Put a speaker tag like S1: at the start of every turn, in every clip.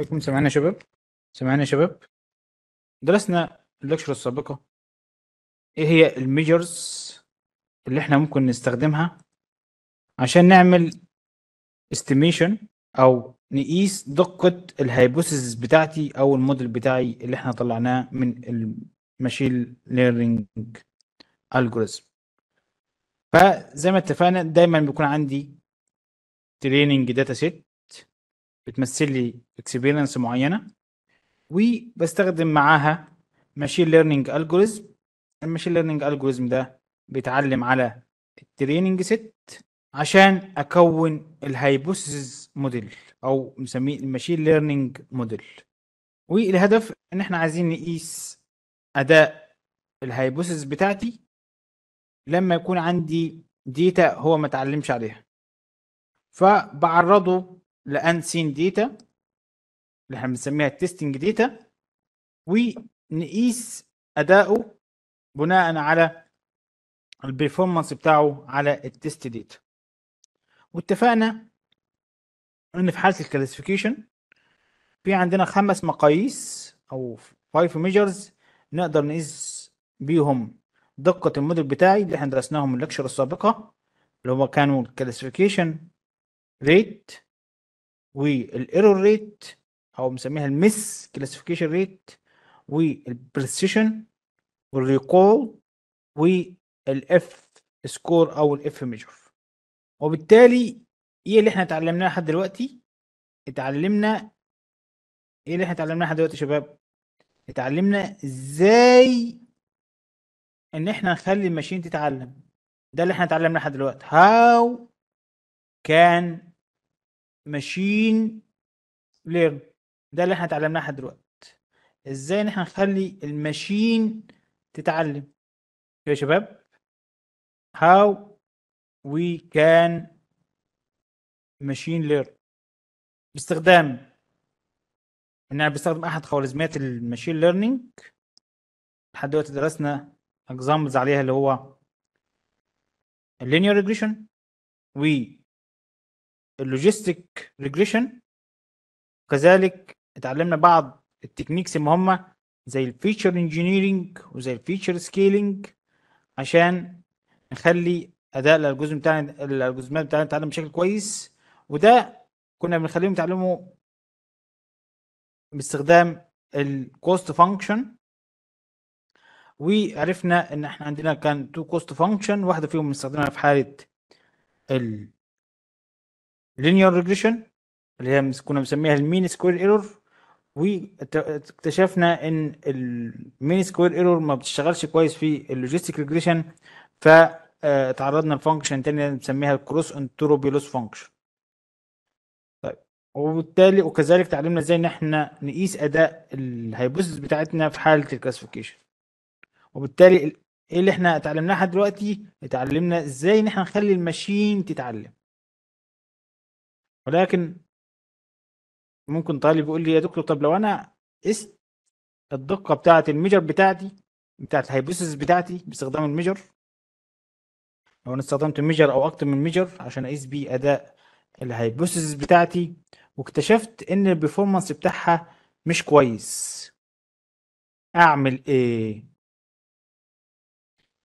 S1: عليكم سمعنا شباب سمعنا شباب درسنا اللكشر السابقة ايه هي الميجرز اللي احنا ممكن نستخدمها عشان نعمل استيميشن او نقيس دقة الهايبوسيس بتاعتي او الموديل بتاعي اللي احنا طلعناه من الماشين ليرنينج الجوريزم فزي ما اتفقنا دايما بيكون عندي تريننج داتا سيت بتمثل لي اكسبيرينس معينه وبستخدم معاها ماشين ليرنينج الجوريزم الماشين ليرنينج الجوريزم ده بيتعلم على التريننج سيت عشان اكون الهايبوثيسز موديل او مسميه الماشين ليرنينج موديل والهدف ان احنا عايزين نقيس اداء الهايبوثيسز بتاعتي لما يكون عندي ديتا هو ما اتعلمش عليها فبعرضه سين ديتا اللي احنا بنسميها التستنج ديتا ونقيس اداؤه بناء على البرفورمانس بتاعه على التست ديتا واتفقنا ان في حاله الكلاسيفيكيشن في عندنا خمس مقاييس او فايف ميجرز نقدر نقيس بيهم دقه الموديل بتاعي اللي احنا درسناهم الليكشر السابقه اللي هو كانوا الكلاسيفيكيشن ريت والايرور ريت او مسميها المس كلاسيفيكيشن ريت والبريسيشن والريكول والاف سكور او الاف ميجر وبالتالي ايه اللي احنا اتعلمناه لحد دلوقتي اتعلمنا ايه اللي احنا اتعلمناه لحد دلوقتي يا شباب اتعلمنا ازاي ان احنا نخلي الماشين تتعلم ده اللي احنا اتعلمناه لحد دلوقتي how can ماشين ليرن ده اللي احنا اتعلمناه لحد دلوقتي ازاي ان احنا نخلي
S2: الماشين تتعلم يا شباب how we can machine learn
S1: باستخدام ان يعني احنا بنستخدم احد خوارزميات الماشين ليرنينج لحد دلوقتي درسنا اكزامبلز عليها اللي هو linear regression و اللوجيستيك ريجريشن كذلك اتعلمنا بعض التكنيكس المهمة زي الفيتشر انجينيرينج وزي الفيتشر سكيلينج عشان نخلي اداء الجزء بتاعنا الالجوريزمات بتاعنا تتعلم بشكل كويس وده كنا بنخليهم يتعلموا باستخدام الكوست فانكشن وعرفنا ان احنا عندنا كان تو كوست فانكشن واحده فيهم بنستخدمها في حاله ال لينير ريجريشن اللي هي كنا بنسميها المين سكوير ايرور واكتشفنا ان المين سكوير ايرور ما بتشتغلش كويس في اللوجيستيك ريجريشن فتعرضنا لفانكشن تانية بنسميها الكروس انتروبي لوس فانكشن طيب وبالتالي وكذلك تعلمنا ازاي ان احنا نقيس اداء الهايبوثيس بتاعتنا في حاله الكلاسيفيكيشن وبالتالي ايه اللي احنا اتعلمناه لحد دلوقتي اتعلمنا ازاي
S2: ان احنا نخلي الماشين تتعلم ولكن ممكن طالب يقول لي يا دكتور طب لو انا قست الدقه بتاعه الميجر
S1: بتاعتي بتاعه الهايبوثيسيس بتاعتي باستخدام الميجر لو انا استخدمت ميجر او اكتر من ميجر عشان اقيس بيه اداء الهايبوثيسيس بتاعتي واكتشفت ان البرفورمانس بتاعها مش كويس اعمل ايه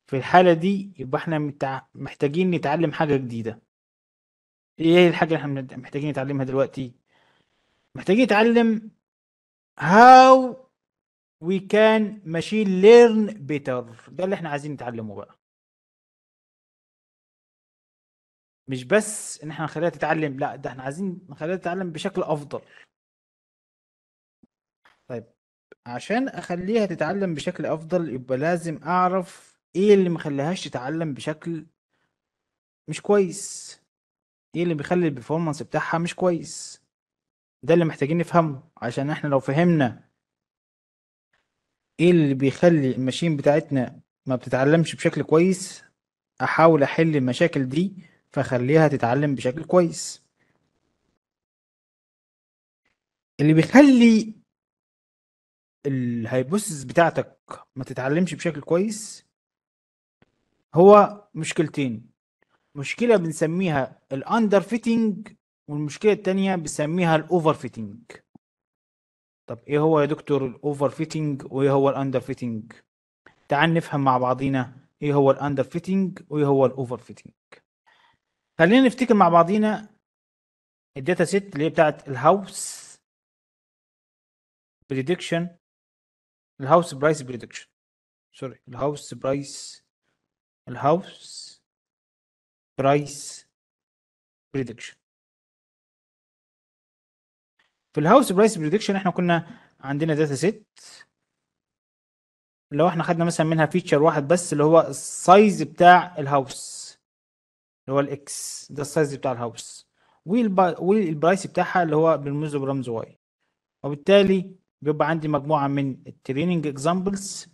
S1: في الحاله دي يبقى احنا محتاجين نتعلم حاجه جديده ايه الحاجه اللي احنا محتاجين نتعلمها دلوقتي محتاجين نتعلم how we can machine learn better ده اللي احنا عايزين نتعلمه بقى مش بس ان احنا نخليها تتعلم لا ده احنا عايزين نخليها تتعلم بشكل افضل طيب عشان اخليها تتعلم بشكل افضل يبقى لازم اعرف ايه اللي مخليهاش تتعلم بشكل مش كويس ايه اللي بيخلي البرفورمانس بتاعها مش كويس ده اللي محتاجين نفهمه عشان احنا لو فهمنا ايه اللي بيخلي الماشين بتاعتنا ما بتتعلمش بشكل كويس احاول احل المشاكل دي فاخليها تتعلم بشكل كويس اللي بيخلي الهايبوثيسيس بتاعتك ما تتعلمش بشكل كويس هو مشكلتين مشكله بنسميها الاندر فيتنج والمشكله الثانيه بنسميها الاوفر فيتنج طب ايه هو يا دكتور الاوفر فيتنج وايه هو الاندر فيتنج تعال نفهم مع بعضينا ايه هو الاندر فيتنج وايه هو الاوفر فيتنج خلينا نفتكر مع بعضينا الداتا سيت اللي هي بتاعت
S2: الهاوس بريدكشن الهاوس برايس بريدكشن سوري الهاوس برايس الهاوس برايس بريدكشن في الهاوس برايس بريدكشن احنا كنا عندنا داتا سيت
S1: لو احنا خدنا مثلا منها فيتشر واحد بس اللي هو السايز بتاع الهاوس اللي هو الاكس ده السايز بتاع الهاوس والبرايس بتاعها اللي هو بنرمزه برمز واي وبالتالي بيبقى عندي مجموعه من التريننج اكزامبلز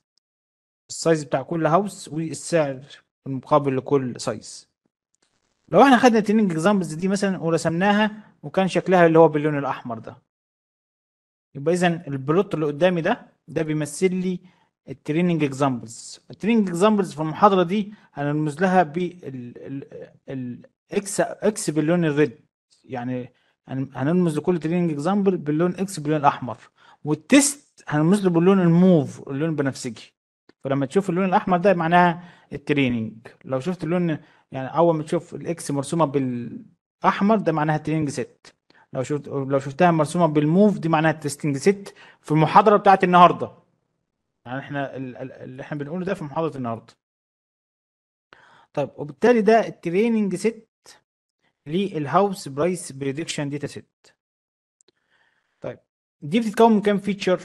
S1: السايز بتاع كل هاوس والسعر المقابل لكل سايز لو احنا خدنا التريننج اكزامبلز دي مثلا ورسمناها وكان شكلها اللي هو باللون الاحمر ده يبقى اذا البلوت اللي قدامي ده ده بيمثل لي التريننج اكزامبلز التريننج اكزامبلز في المحاضره دي هنرمز لها بالاكس اكس باللون الريد يعني هنرمز لكل تريننج اكزامبل باللون اكس باللون الاحمر والتست هنرمز له باللون الموف اللون البنفسجي فلما تشوف اللون الاحمر ده معناها التريننج لو شفت اللون يعني اول ما تشوف الاكس مرسومه بالاحمر ده معناها تريننج سيت لو شفت لو شفتها مرسومه بالموف دي معناها تيستنج سيت في المحاضره بتاعه النهارده يعني احنا اللي احنا بنقوله ده في محاضره النهارده طيب وبالتالي ده التريننج سيت للهاوس برايس بريدكشن داتا سيت طيب دي بتتكون من كام فيتشر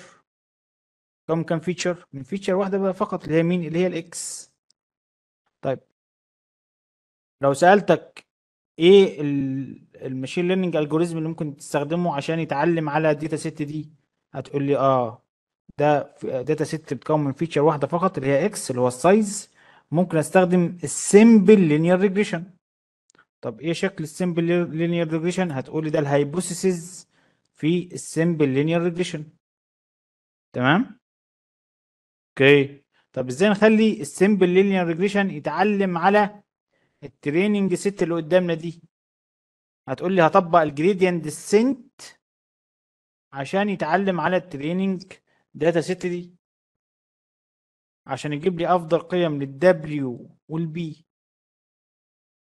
S1: كم كام فيتشر من فيتشر واحده بقى فقط اللي هي مين اللي هي الاكس طيب لو سالتك ايه الماشين ليرنينج الجوريزم اللي ممكن تستخدمه عشان يتعلم على الداتا ست دي هتقول لي اه ده داتا ست بتكون من فيتشر واحده فقط اللي هي اكس اللي هو السايز ممكن استخدم السمبل لينير ريجريشن طب ايه شكل السمبل لينير ريجريشن هتقول لي ده الهايبوثيسز في السمبل لينير ريجريشن تمام اوكي طب ازاي نخلي السمبل لينير ريجريشن يتعلم على التريننج ست اللي قدامنا دي هتقول لي هطبق الجريدينت سنت
S2: عشان يتعلم على التريننج داتا ست دي عشان يجيب لي افضل قيم للدبليو والبي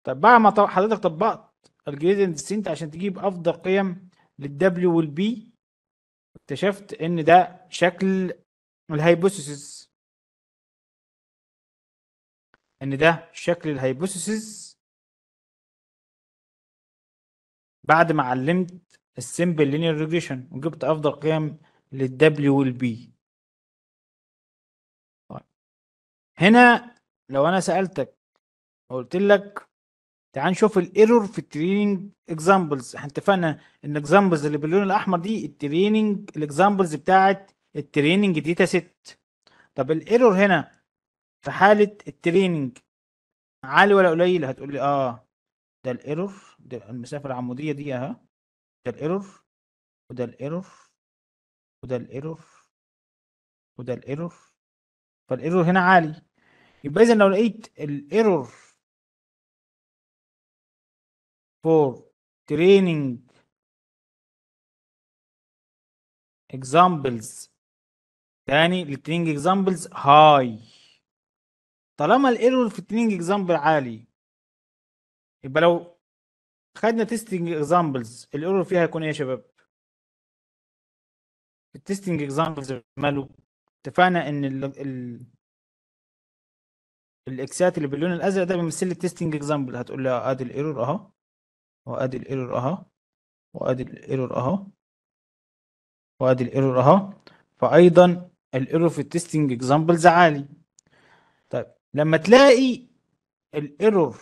S1: طب بعد ما حضرتك طبقت الجريدينت سنت عشان تجيب افضل قيم للدبليو
S2: والبي اكتشفت ان ده شكل الهايبوثيسيس ان ده شكل الهايبوثيسز بعد ما علمت السيمبل لينير ريجريشن وجبت افضل قيم للدبليو طيب. والبي هنا لو انا سالتك وقلت لك
S1: تعال نشوف الايرور في التريننج اكزامبلز احنا اتفقنا ان الاكزامبلز اللي باللون الاحمر دي التريننج الاكزامبلز بتاعت التريننج داتا ست طب الايرور هنا في حاله التريننج عالي ولا قليل هتقول لي اه ده الايرور ده المسافه العموديه دي اهي ده الايرور
S2: وده الايرور وده الايرور وده الايرور فالايرور هنا عالي يبقى اذا لو لقيت الايرور فور تريننج examples تاني التريننج examples هاي طالما الايرور في التنينج اكزامبل عالي يبقى لو خدنا تيستنج اكزامبلز الايرور فيها هيكون ايه يا شباب التيستنج اكزامبلز ماله اتفقنا ان ال ال الاكسات اللي باللون الازرق ده بيمثل التيستنج اكزامبل
S1: هتقول لي ادي الايرور اهو وادي الايرور اهو وادي الايرور اهو وادي الايرور اهو فايضا الايرور في التيستنج
S2: اكزامبلز عالي طيب لما تلاقي الايرور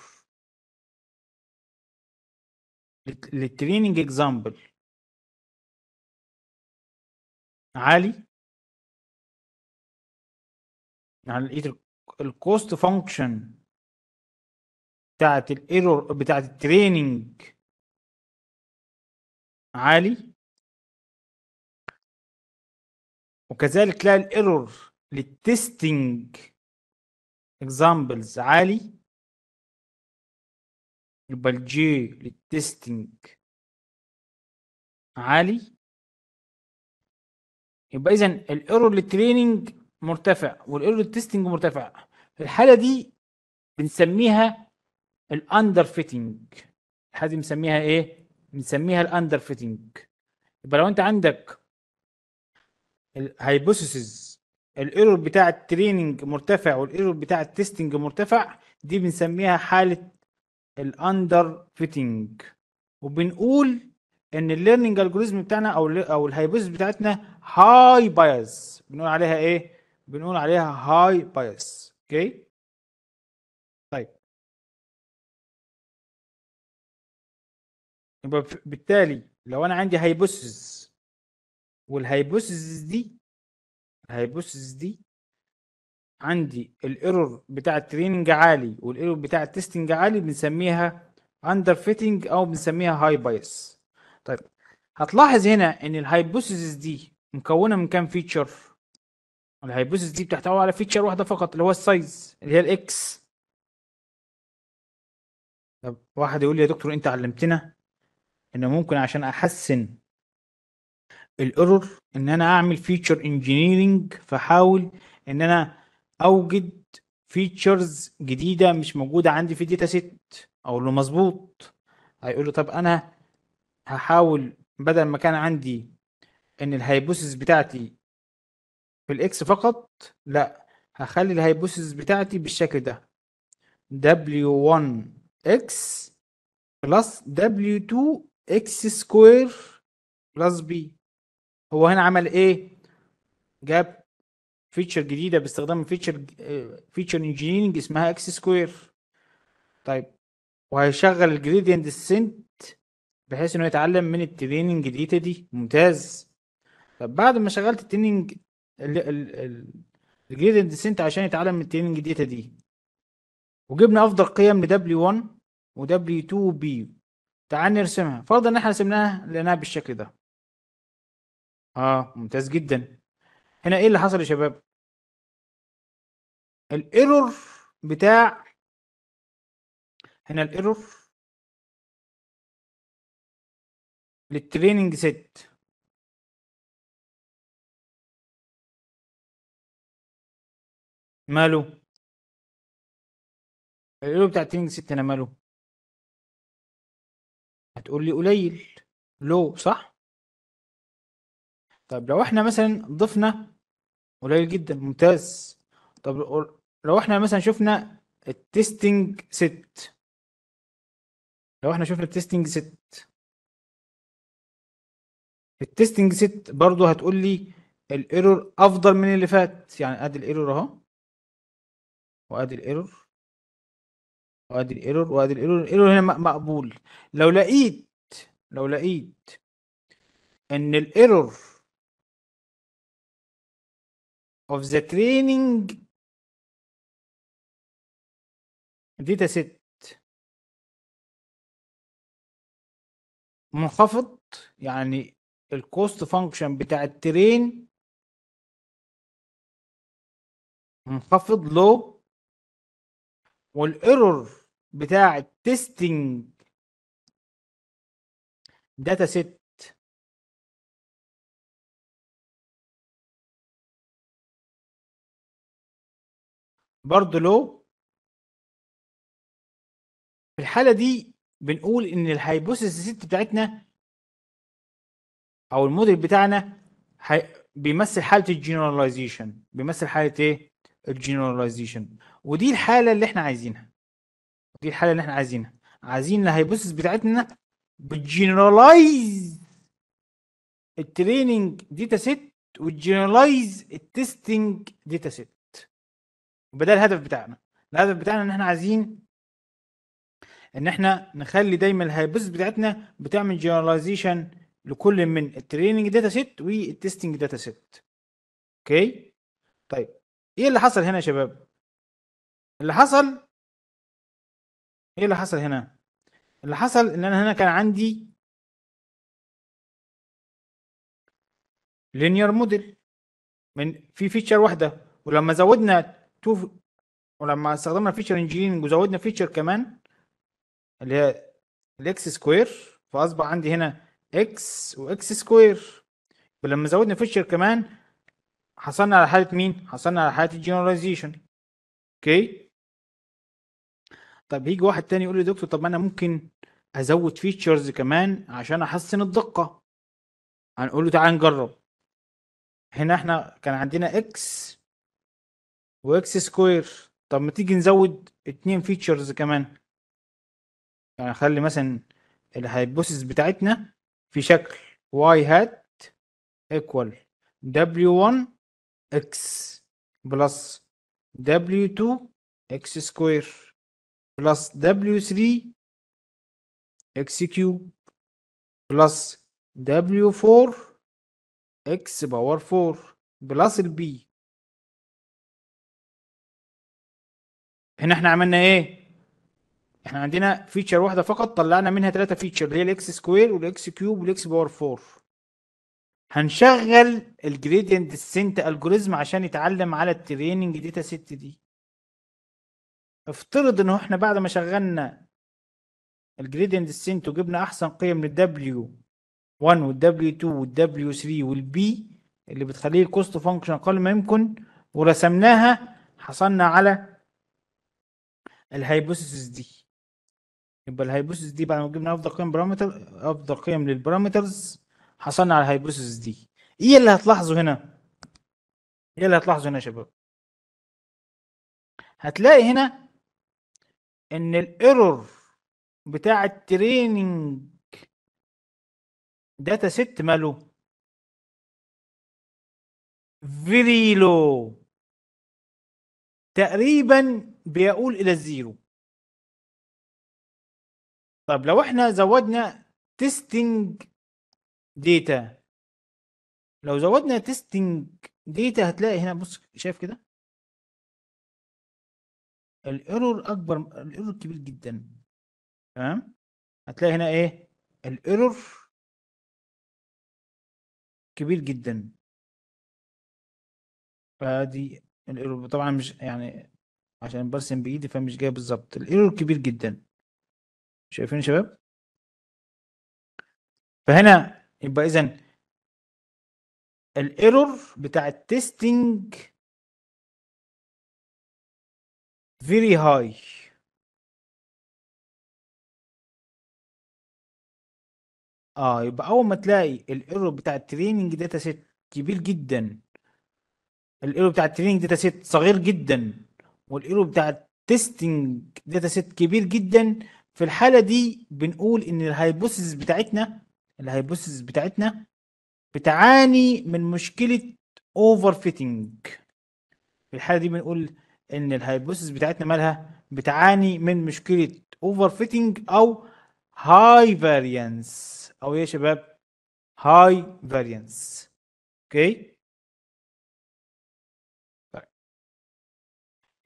S2: للتريننج اكزامبل عالي يعني لقيت الكوست فانكشن بتاعت الايرور بتاعت التريننج عالي وكذلك تلاقي الايرور للتستنج examples عالي يبقى الجي للتستنج عالي يبقى اذا الايرور للتريننج مرتفع
S1: والايرور للتستنج مرتفع في الحاله دي بنسميها الاندر فيتنج هذه بنسميها ايه بنسميها الاندر فيتنج يبقى لو انت عندك الهايبوثيسز الايرور بتاع التريننج مرتفع والايرور بتاع التستنج مرتفع دي بنسميها حاله الاندر فيتنج وبنقول ان الليرنينج الجوريزم بتاعنا او او الهايبوز بتاعتنا هاي بايس بنقول عليها ايه بنقول
S2: عليها هاي بايس اوكي طيب يبقى بالتالي لو انا عندي هايبوثيس والهايبوثيس دي الهايبوثيسيس دي
S1: عندي الايرور بتاع التريننج عالي والايرور بتاع التستنج عالي بنسميها اندر فيتنج او بنسميها هاي بايس طيب هتلاحظ هنا ان الهايبوثيسيس دي مكونه من كام فيتشر الهايبوثيسيس دي بتحتوي على فيتشر واحده فقط اللي هو السايز اللي هي الاكس طب واحد يقول لي يا دكتور انت علمتنا ان ممكن عشان احسن الايرور ان انا اعمل فيتشر انجينيرنج فحاول ان انا اوجد فيتشرز جديده مش موجوده عندي في الداتا سيت اقول له مظبوط هيقول له طب انا هحاول بدل ما كان عندي ان الهايبوسيس بتاعتي في الاكس فقط لا هخلي الهايبوسيس بتاعتي بالشكل ده w1x plus w2x square plus b هو هنا عمل ايه جاب فيتشر جديده باستخدام فيتشر فيتشر انجينيرنج اسمها اكس سكوير طيب وهيشغل الجريدينت سنت بحيث انه يتعلم من التريننج ديتا دي ممتاز طب بعد ما شغلت التريننج الجريدينت سنت عشان يتعلم من التريننج ديتا دي وجبنا افضل قيم ل W1 و W2 بي تعال نرسمها فرضا ان احنا رسمناها لقيناها بالشكل ده
S2: آه ممتاز جدًا. هنا إيه اللي حصل يا شباب؟ الايرور بتاع هنا الايرور للتريننج سيت ماله؟ الايرور بتاع التريننج سيت انا ماله؟ هتقول لي قليل لو صح؟ طب لو احنا مثلا ضفنا قليل جدا ممتاز طب لو احنا مثلا شفنا التستنج ست لو احنا شفنا التستنج ست التستنج ست برضو هتقول لي الايرور افضل من اللي فات يعني ادي الايرور
S1: اهو وادي الايرور وادي الايرور وادي
S2: الايرور الايرور هنا مقبول لو لقيت لو لقيت ان الايرور of the training dataset منخفض يعني الكوست فانكشن بتاع الترين منخفض لو والايرور بتاع التستنج داتا سيت برضه لو في الحالة دي بنقول ان الهايبوثيسيس بتاعتنا
S1: او الموديل بتاعنا هي بيمثل حالة الجنراليزيشن بيمثل حالة ايه؟ الجنراليزيشن ودي الحالة اللي احنا عايزينها دي الحالة اللي احنا عايزينها عايزين الهايبوثيسيس بتاعتنا بتجنرالايز التريننج داتا سيت وتجنرالايز التستنج داتا سيت وده الهدف بتاعنا الهدف بتاعنا ان احنا عايزين ان احنا نخلي دايما الهايبوز بتاعتنا بتعمل جنراليزيشن لكل من
S2: التريننج داتا سيت والتستنج داتا سيت اوكي طيب ايه اللي حصل هنا يا شباب اللي حصل ايه اللي حصل هنا اللي حصل ان انا هنا كان عندي لينير موديل من في فيتشر واحده ولما
S1: زودنا تو ولما استخدمنا فيتشر انجينيرنج وزودنا فيتشر كمان اللي هي الاكس سكوير فاصبح عندي هنا اكس واكس سكوير ولما زودنا فيتشر كمان حصلنا على حاله مين حصلنا على حاله الجنراليزيشن اوكي طب هيجي واحد تاني يقول لي دكتور طب انا ممكن ازود فيتشرز كمان عشان احسن الدقه هنقول له تعال نجرب هنا احنا كان عندنا اكس واكس سكوير طب ما تيجي نزود اتنين فيتشرز كمان يعني خلي مثلا الهايبوسيس بتاعتنا في شكل y هات ايكوال w1 اكس بلس w2 اكس سكوير بلس w3
S2: اكس كيوب بلس w4 اكس باور 4 بلس البي هنا احنا عملنا ايه احنا عندنا
S1: فيتشر واحده فقط طلعنا منها ثلاثه فيتشر اللي هي الاكس سكوير والاكس كيوب والاكس باور 4 هنشغل الجريدينت سنت الجوريزم عشان يتعلم على التريننج داتا ست دي افترض ان احنا بعد ما شغلنا الجريدينت سنت وجبنا احسن قيم للدبليو 1 والدبليو 2 والدبليو 3 والبي اللي بتخليه الكوست فانكشن اقل ما يمكن ورسمناها حصلنا على الهايبوسيس دي يبقى الهايبوسيس دي بعد ما جبنا افضل قيم بارامتر افضل قيم للبارامترز حصلنا على الهايبوسيس دي ايه اللي هتلاحظه هنا ايه اللي هتلاحظه هنا يا شباب
S2: هتلاقي هنا ان الايرور بتاع التريننج داتا ست ماله فيري لو تقريبا بيؤول الى الزيرو طب لو احنا زودنا تيستنج ديتا لو زودنا تيستنج ديتا هتلاقي هنا بص شايف كده الايرور اكبر الايرور كبير جدا تمام هتلاقي هنا ايه الايرور كبير جدا فدي الايرور
S1: طبعا مش يعني عشان برسم بايدي فمش جاي بالظبط الايرور كبير جدا
S2: شايفين يا شباب فهنا يبقى اذا الايرور بتاع التستنج فيري هاي اه يبقى اول ما تلاقي الايرور
S1: بتاع التريننج داتا سيت كبير جدا الايرور بتاع التريننج داتا سيت صغير جدا والايرو بتاع تيستنج داتا سيت كبير جدا في الحاله دي بنقول ان الهايبوثيسز بتاعتنا الهايبوثيسز بتاعتنا بتعاني من مشكله اوفر فيتنج في الحاله دي بنقول ان الهايبوثيسز بتاعتنا مالها بتعاني من مشكله اوفر فيتنج
S2: او هاي فاريانس او يا شباب هاي فاريانس اوكي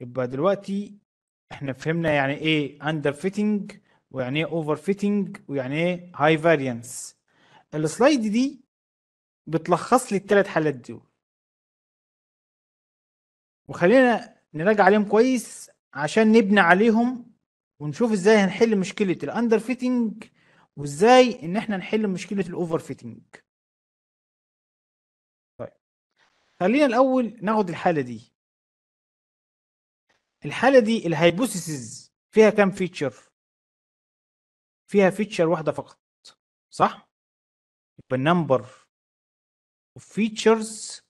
S2: يبقى دلوقتي احنا فهمنا يعني ايه اندر فيتنج
S1: ويعني ايه اوفر فيتنج ويعني ايه هاي فاريانس السلايد دي بتلخص لي الثلاث حالات دول وخلينا نراجع عليهم كويس عشان نبني عليهم ونشوف ازاي هنحل مشكله الاندر فيتنج وازاي ان احنا نحل مشكله الاوفر فيتنج
S2: طيب خلينا الاول ناخد الحاله دي الحالة دي الهايبوثيسز فيها كام فيتشر؟ فيها فيتشر واحدة فقط صح؟ يبقى النمبر اوف فيتشرز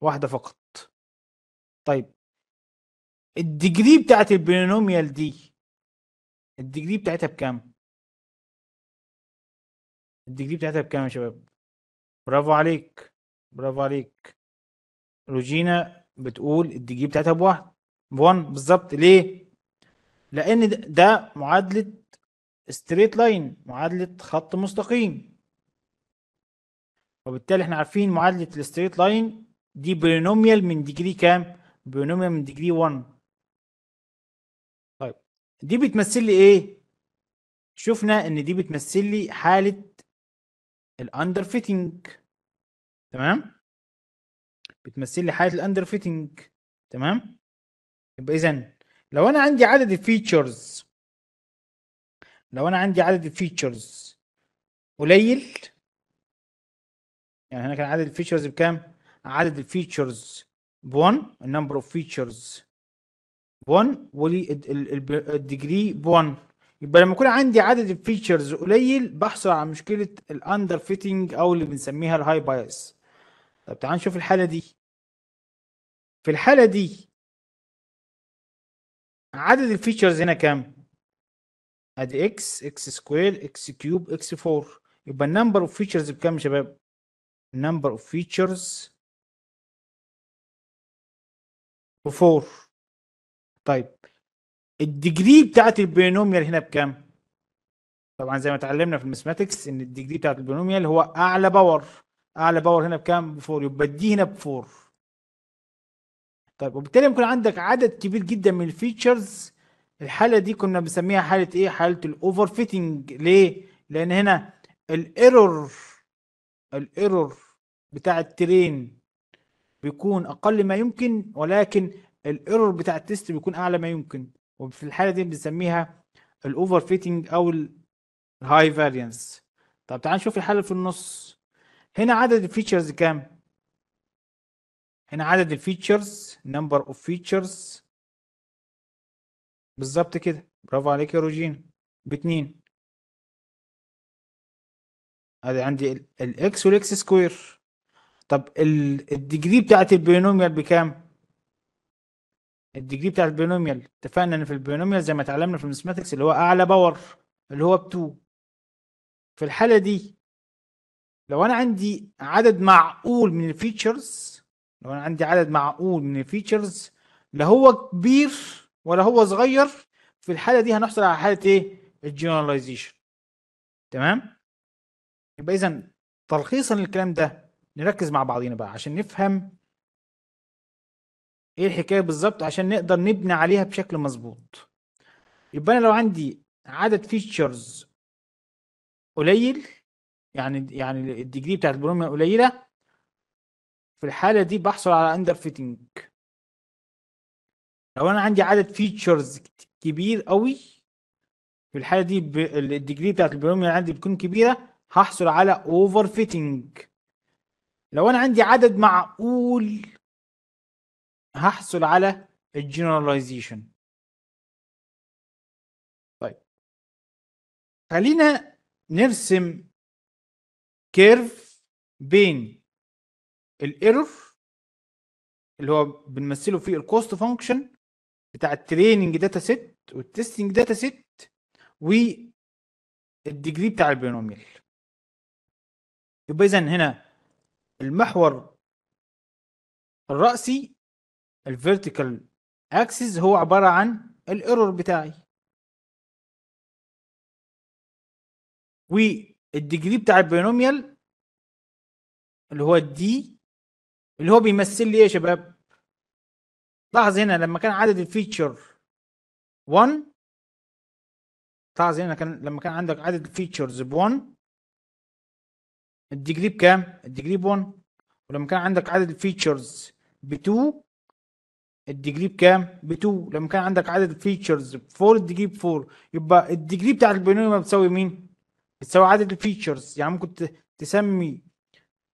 S2: واحدة فقط طيب الديجري بتاعت البينوميال دي الديجري بتاعتها بكام؟ الديجري بتاعتها بكام يا شباب؟ برافو عليك برافو عليك
S1: روجينا بتقول الدي جي بتاعتها بواحد بوان بالظبط ليه؟ لأن ده معادلة ستريت لاين معادلة خط مستقيم وبالتالي احنا عارفين معادلة الستريت لاين دي بينوميال من ديجري كام؟ بينوميال من ديجري 1
S2: طيب دي بتمثل لي ايه؟ شفنا ان دي بتمثل لي حالة الاندر فيتنج تمام؟
S1: بتمثل لي حاله الاندر فيتنج تمام يبقى اذا لو انا عندي عدد الفيتشرز لو انا عندي عدد الفيتشرز قليل يعني هنا كان عدد الفيتشرز بكام عدد الفيتشرز ب1 النمبر اوف فيتشرز ب1 والديجري ب1 يبقى لما يكون عندي عدد الفيتشرز قليل بحصل على مشكله الاندر فيتنج او اللي بنسميها الهاي بايس طب تعال نشوف
S2: الحالة دي في الحالة دي عدد الفيتشرز هنا كام؟ ادي اكس اكس سكوير اكس كيوب اكس 4 يبقى النمبر اوف فيتشرز بكام يا شباب؟ النمبر اوف فيتشرز 4 طيب الديجري بتاعت البينوميال هنا بكام؟ طبعا زي ما اتعلمنا في
S1: الماثماتكس ان الديجري بتاعت البينوميال هو اعلى باور اعلى باور هنا بكام ب 4 يبقى دي هنا ب 4 طيب وبالتالي يكون عندك عدد كبير جدا من الفيتشرز الحاله دي كنا بنسميها حاله ايه حاله الاوفر فيتنج ليه لان هنا الايرور الايرور بتاع الترين بيكون اقل ما يمكن ولكن الايرور بتاع التيست بيكون اعلى ما يمكن وفي الحاله دي بنسميها الاوفر فيتنج او الهاي فاريانس طب تعال نشوف الحاله في النص هنا عدد الفيتشرز كام
S2: هنا عدد الفيتشرز نمبر اوف فيتشرز بالظبط كده برافو عليك يا روجين باتنين
S1: ادي عندي الاكس والاكس سكوير طب الديجري بتاعت البينوميال بكام الديجري بتاعت البينوميال اتفقنا ان في البينوميال زي ما اتعلمنا في الماثماتكس اللي هو اعلى باور اللي هو ب2 في الحاله دي لو انا عندي عدد معقول من الفيتشرز لو انا عندي عدد معقول من الفيتشرز لا هو كبير ولا هو صغير في الحاله دي هنحصل على حاله ايه الجنراليزيشن تمام يبقى اذا تلخيصا للكلام ده نركز مع بعضينا بقى عشان نفهم ايه الحكايه بالظبط عشان نقدر نبني عليها بشكل مظبوط يبقى انا لو عندي عدد فيتشرز قليل يعني يعني الديجري بتاعت البوليميا قليله في الحاله دي بحصل على اندر فيتنج لو انا عندي عدد فيتشرز كبير قوي في الحاله دي ب... الديجري بتاعت البوليميا عندي بتكون كبيره هحصل على اوفر فيتنج لو انا عندي عدد
S2: معقول هحصل على الجنراليزيشن طيب خلينا نرسم كيرف بين الايرور اللي هو بنمثله في الكوست فانكشن بتاع التريننج
S1: داتا سيت والتستنج داتا سيت والديجري بتاع البينوميال
S2: يبقى اذا هنا المحور الرأسي الفيرتيكال اكسس هو عبارة عن الايرور بتاعي الديجري بتاع البينوميال اللي هو الدي
S1: اللي هو بيمثل لي ايه يا شباب لاحظ هنا لما كان عدد الفيتشر 1 لاحظ هنا كان لما كان عندك عدد الفيتشرز ب 1 الديجري بكام؟ الديجري ب 1 ولما كان عندك عدد الفيتشرز ب 2 الديجري بكام؟ ب 2 لما كان عندك عدد الفيتشرز ب 4 الديجري ب 4 يبقى الديجري بتاع البينوميال بتساوي مين؟ بتساوي عدد الفيتشرز يعني ممكن تسمي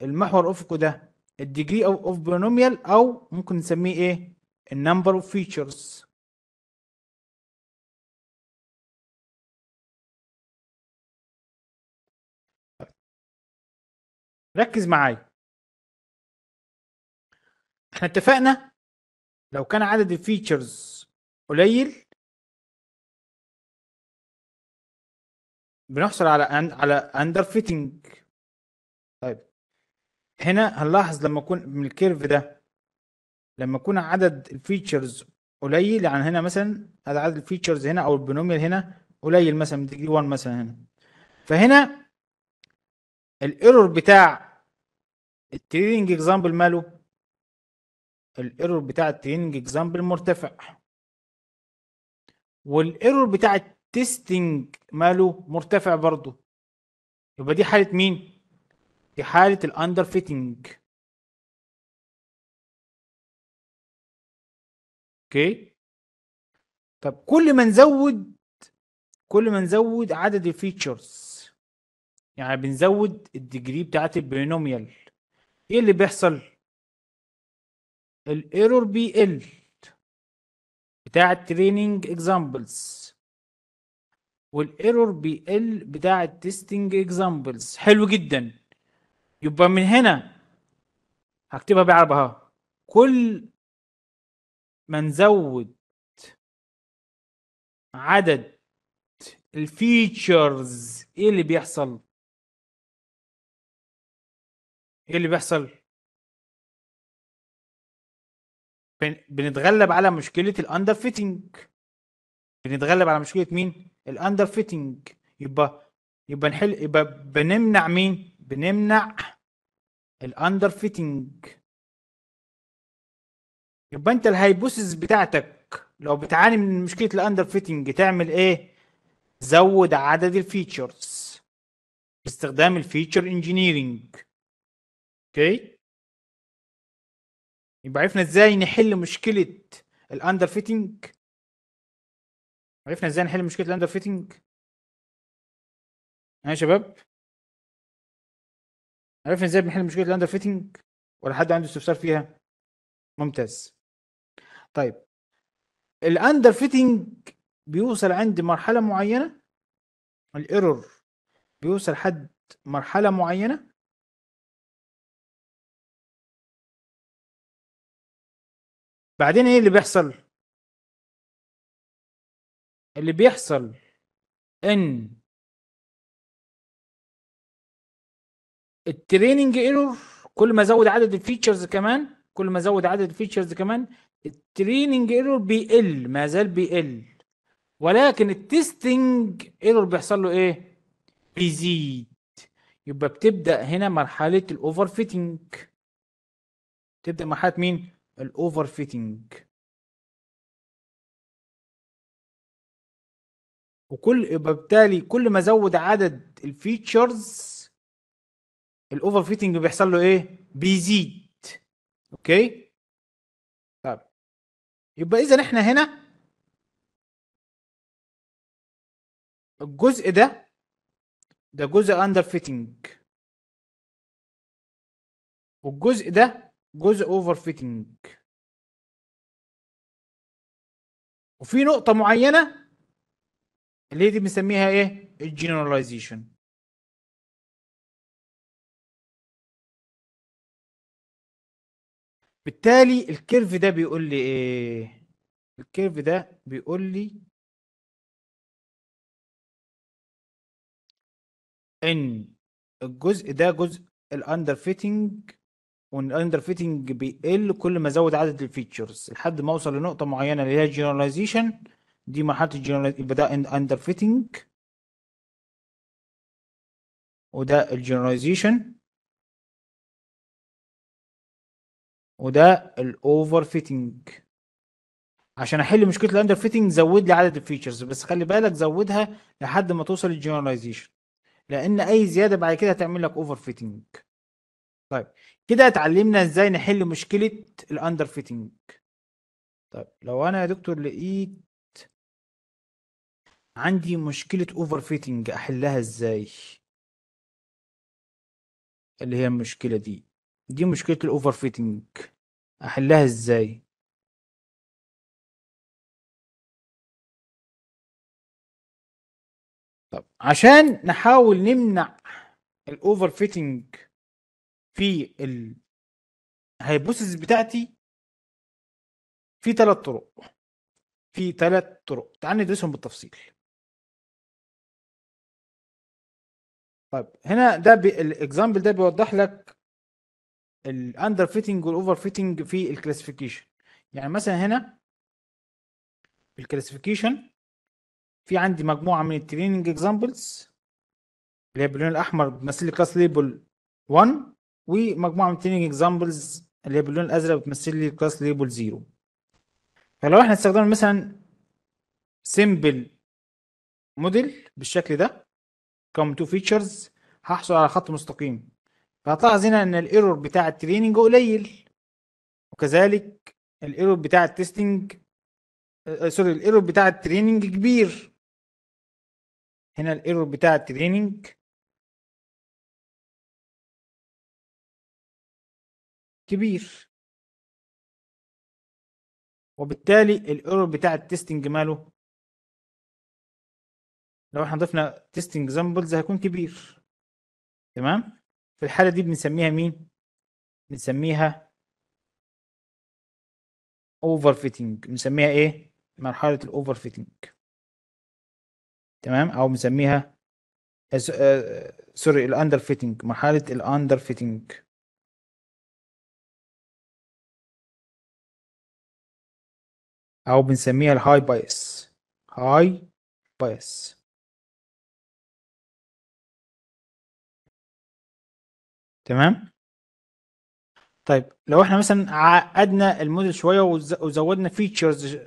S1: المحور الافقي ده الديجري اوف
S2: بينوميال او ممكن نسميه ايه النمبر اوف فيتشرز ركز معايا احنا اتفقنا لو كان عدد الفيتشرز قليل بنحصل على على اندر فيتنج طيب هنا هنلاحظ لما اكون من
S1: الكيرف ده لما يكون عدد الفيتشرز قليل يعني هنا مثلا هذا عدد الفيتشرز هنا او البنوميال هنا قليل مثلا ديجري 1 مثلا هنا فهنا الايرور بتاع التريننج اكزامبل ماله الايرور بتاع التريننج اكزامبل مرتفع والايرور بتاع تيستنج ماله مرتفع برضه
S2: يبقى دي حاله مين دي حاله الاندر فيتنج اوكي طب كل ما نزود كل ما نزود عدد الفيتشرز
S1: يعني بنزود الديجري بتاعت البينوميال ايه اللي بيحصل الايرور ال بتاع التريننج اكزامبلز والايرور بيقل بتاع التستنج اكزامبلز حلو جدا يبقى من هنا هكتبها بعربها
S2: اهو كل ما نزود عدد الفيتشرز ايه اللي بيحصل ايه اللي بيحصل بنتغلب على مشكله الاندر فيتنج
S1: بنتغلب على مشكله مين الاندر فيتنج يبقى يبقى نحل يبقى بنمنع مين بنمنع الاندر فيتنج يبقى انت الهايبوسيس بتاعتك لو بتعاني من مشكله الاندر فيتنج تعمل ايه زود عدد الفيتشرز
S2: باستخدام الفيتشر انجينيرنج اوكي يبقى عرفنا ازاي نحل مشكله الاندر فيتنج عرفنا ازاي نحل مشكله الاندر فيتنج ها يا شباب عرفنا ازاي بنحل مشكله الاندر فيتنج ولا حد عنده استفسار فيها ممتاز طيب الاندر فيتنج بيوصل عند مرحله معينه الايرور بيوصل حد مرحله معينه بعدين ايه اللي بيحصل اللي بيحصل ان التريننج ايرور كل ما زود عدد الفيتشرز كمان
S1: كل ما زود عدد الفيتشرز كمان التريننج ايرور بيقل ما زال بيقل ولكن التستنج ايرور بيحصل له ايه بيزيد
S2: يبقى بتبدا هنا مرحله الاوفر فيتنج تبدا مرحله مين الاوفر فيتنج وكل يبقى بالتالي كل ما زود عدد الفيتشرز الاوفر فيتنج بيحصل له ايه بيزيد اوكي طيب يبقى اذا احنا هنا الجزء ده ده جزء اندر فيتنج والجزء ده جزء اوفر فيتنج وفي نقطة معينة اللي دي بنسميها ايه الجنراليزيشن بالتالي الكيرف ده بيقول لي ايه الكيرف ده بيقول لي ان الجزء ده جزء الاندر فيتنج والاندر فيتنج
S1: بيقل كل ما زود عدد الفيتشرز لحد ما اوصل لنقطه معينه اللي هي الجنراليزيشن
S2: دي مرحله الجنرال يبقى ده اندر فيتنج وده الجنراليزيشن وده الاوفر فيتنج عشان احل مشكله الاندر فيتنج زود
S1: لي عدد الفيتشرز بس خلي بالك زودها لحد ما توصل للجنراليزيشن لان اي زياده بعد كده هتعمل لك اوفر فيتنج طيب كده اتعلمنا ازاي نحل مشكله الاندر فيتنج طيب لو انا يا دكتور لقيت عندي مشكلة أوفر فيتنج أحلها إزاي؟
S2: اللي هي المشكلة دي دي مشكلة الأوفر فيتنج أحلها إزاي؟ طب عشان نحاول نمنع الأوفر فيتنج في الهايبوثيسيس بتاعتي في ثلاث طرق في ثلاث طرق تعال ندرسهم بالتفصيل طيب هنا ده بي... الاكزامبل ده بيوضح لك الاندر فيتنج والاوفر
S1: فيتنج في الكلاسيفيكيشن يعني مثلا هنا في الكلاسيفيكيشن في عندي مجموعه من التريننج اكزامبلز اللي هي باللون الاحمر بتمثل لي كلاس ليبل 1 ومجموعه من التريننج اكزامبلز اللي هي باللون الازرق بتمثل لي كلاس ليبل 0 فلو احنا استخدمنا مثلا سيمبل موديل بالشكل ده كم تو فيتشرز هحصل على خط مستقيم فهتلاحظ هنا ان الايرور بتاع التريننج قليل
S2: وكذلك الايرور بتاع التستنج سوري آه، الايرور بتاع التريننج كبير هنا الايرور بتاع التريننج كبير وبالتالي الايرور بتاع التستنج ماله لو احنا ضفنا تيستنج زامبلز هيكون كبير تمام في الحاله دي بنسميها مين بنسميها اوفر فيتنج بنسميها ايه مرحله الاوفر فيتنج تمام او بنسميها سوري الاندر فيتنج مرحله الاندر فيتنج او بنسميها الهاي بايس هاي بايس تمام طيب لو احنا مثلا
S1: عقدنا الموديل شويه وزودنا فيتشرز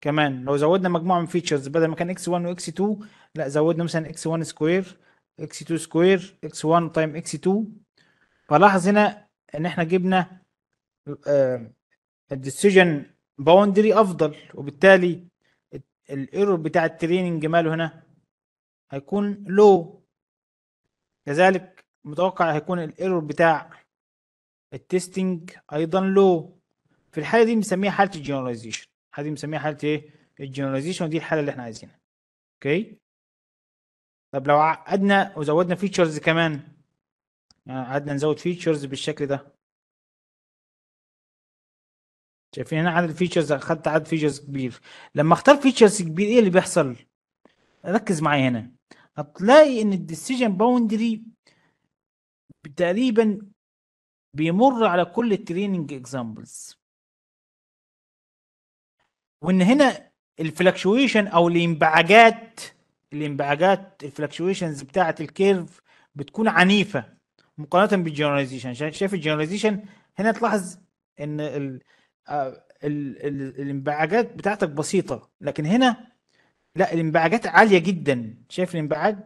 S1: كمان لو زودنا مجموعه من فيتشرز بدل ما كان اكس 1 واكس 2 لا زودنا مثلا اكس 1 سكوير اكس 2 سكوير اكس 1 تايم اكس 2 فلاحظ هنا ان احنا جبنا الديسيجن آه، باوندري افضل وبالتالي الايرور بتاع التريننج ماله هنا هيكون لو كذلك متوقع هيكون الايرور بتاع التستنج ايضا لو في الحاله دي بنسميها حاله الجنراليزيشن هذه بنسميها حاله ايه الجنراليزيشن ودي الحاله اللي احنا عايزينها اوكي طب لو عقدنا وزودنا فيتشرز كمان يعني قعدنا نزود فيتشرز بالشكل ده شايفين هنا عدد الفيتشرز اخدت عدد فيتشرز كبير لما اختار فيتشرز كبير ايه اللي بيحصل ركز معايا هنا هتلاقي ان الديسيجن باوندري
S2: تقريبا بيمر على كل التريننج اكزامبلز وان هنا الفلكشويشن
S1: او الانبعاجات الانبعاجات الفلكشويشنز بتاعه الكيرف بتكون عنيفه مقارنه بالجنراليزيشن شايف الجنراليزيشن هنا تلاحظ ان ال آه، الانبعاجات بتاعتك بسيطه لكن هنا لا الانبعاجات عاليه جدا شايف الانبعاج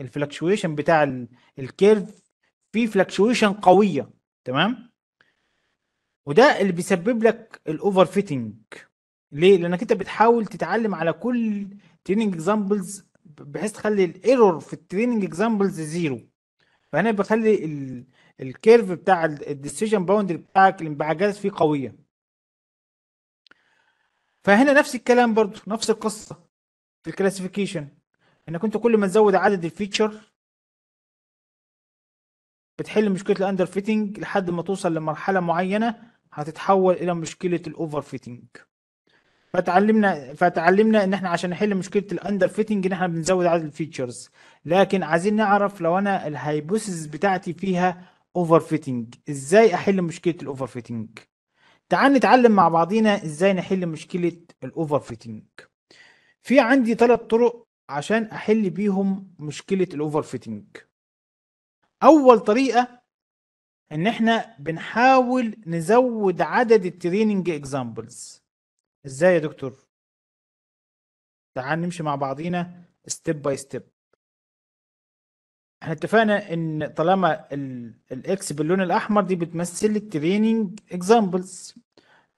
S1: الفلكشويشن بتاع الكيرف في فلكشويشن قويه تمام وده اللي بيسبب لك الاوفر فيتنج ليه لانك انت بتحاول تتعلم على كل تريننج اكزامبلز بحيث تخلي الايرور في التريننج اكزامبلز زيرو فهنا بخلي الكيرف بتاع الديسيجن باوند بتاعك الانبعاجات فيه قويه فهنا نفس الكلام برضو نفس القصه في الكلاسيفيكيشن انك انت كل ما تزود عدد الفيتشر بتحل مشكله الاندر فيتنج لحد ما توصل لمرحله معينه هتتحول الى مشكله الاوفر فيتنج فتعلمنا فتعلمنا ان احنا عشان نحل مشكله الاندر فيتنج ان احنا بنزود عدد الفيتشرز لكن عايزين نعرف لو انا الهايبوسيس بتاعتي فيها اوفر فيتنج ازاي احل مشكله الاوفر فيتنج تعال نتعلم مع بعضينا ازاي نحل مشكله الاوفر فيتنج في عندي ثلاث طرق عشان احل بيهم مشكله الاوفر فيتنج اول طريقه ان احنا بنحاول نزود عدد التريننج اكزامبلز ازاي يا دكتور تعال نمشي مع بعضينا ستيب باي ستيب احنا اتفقنا ان طالما الاكس باللون الاحمر دي بتمثل التريننج اكزامبلز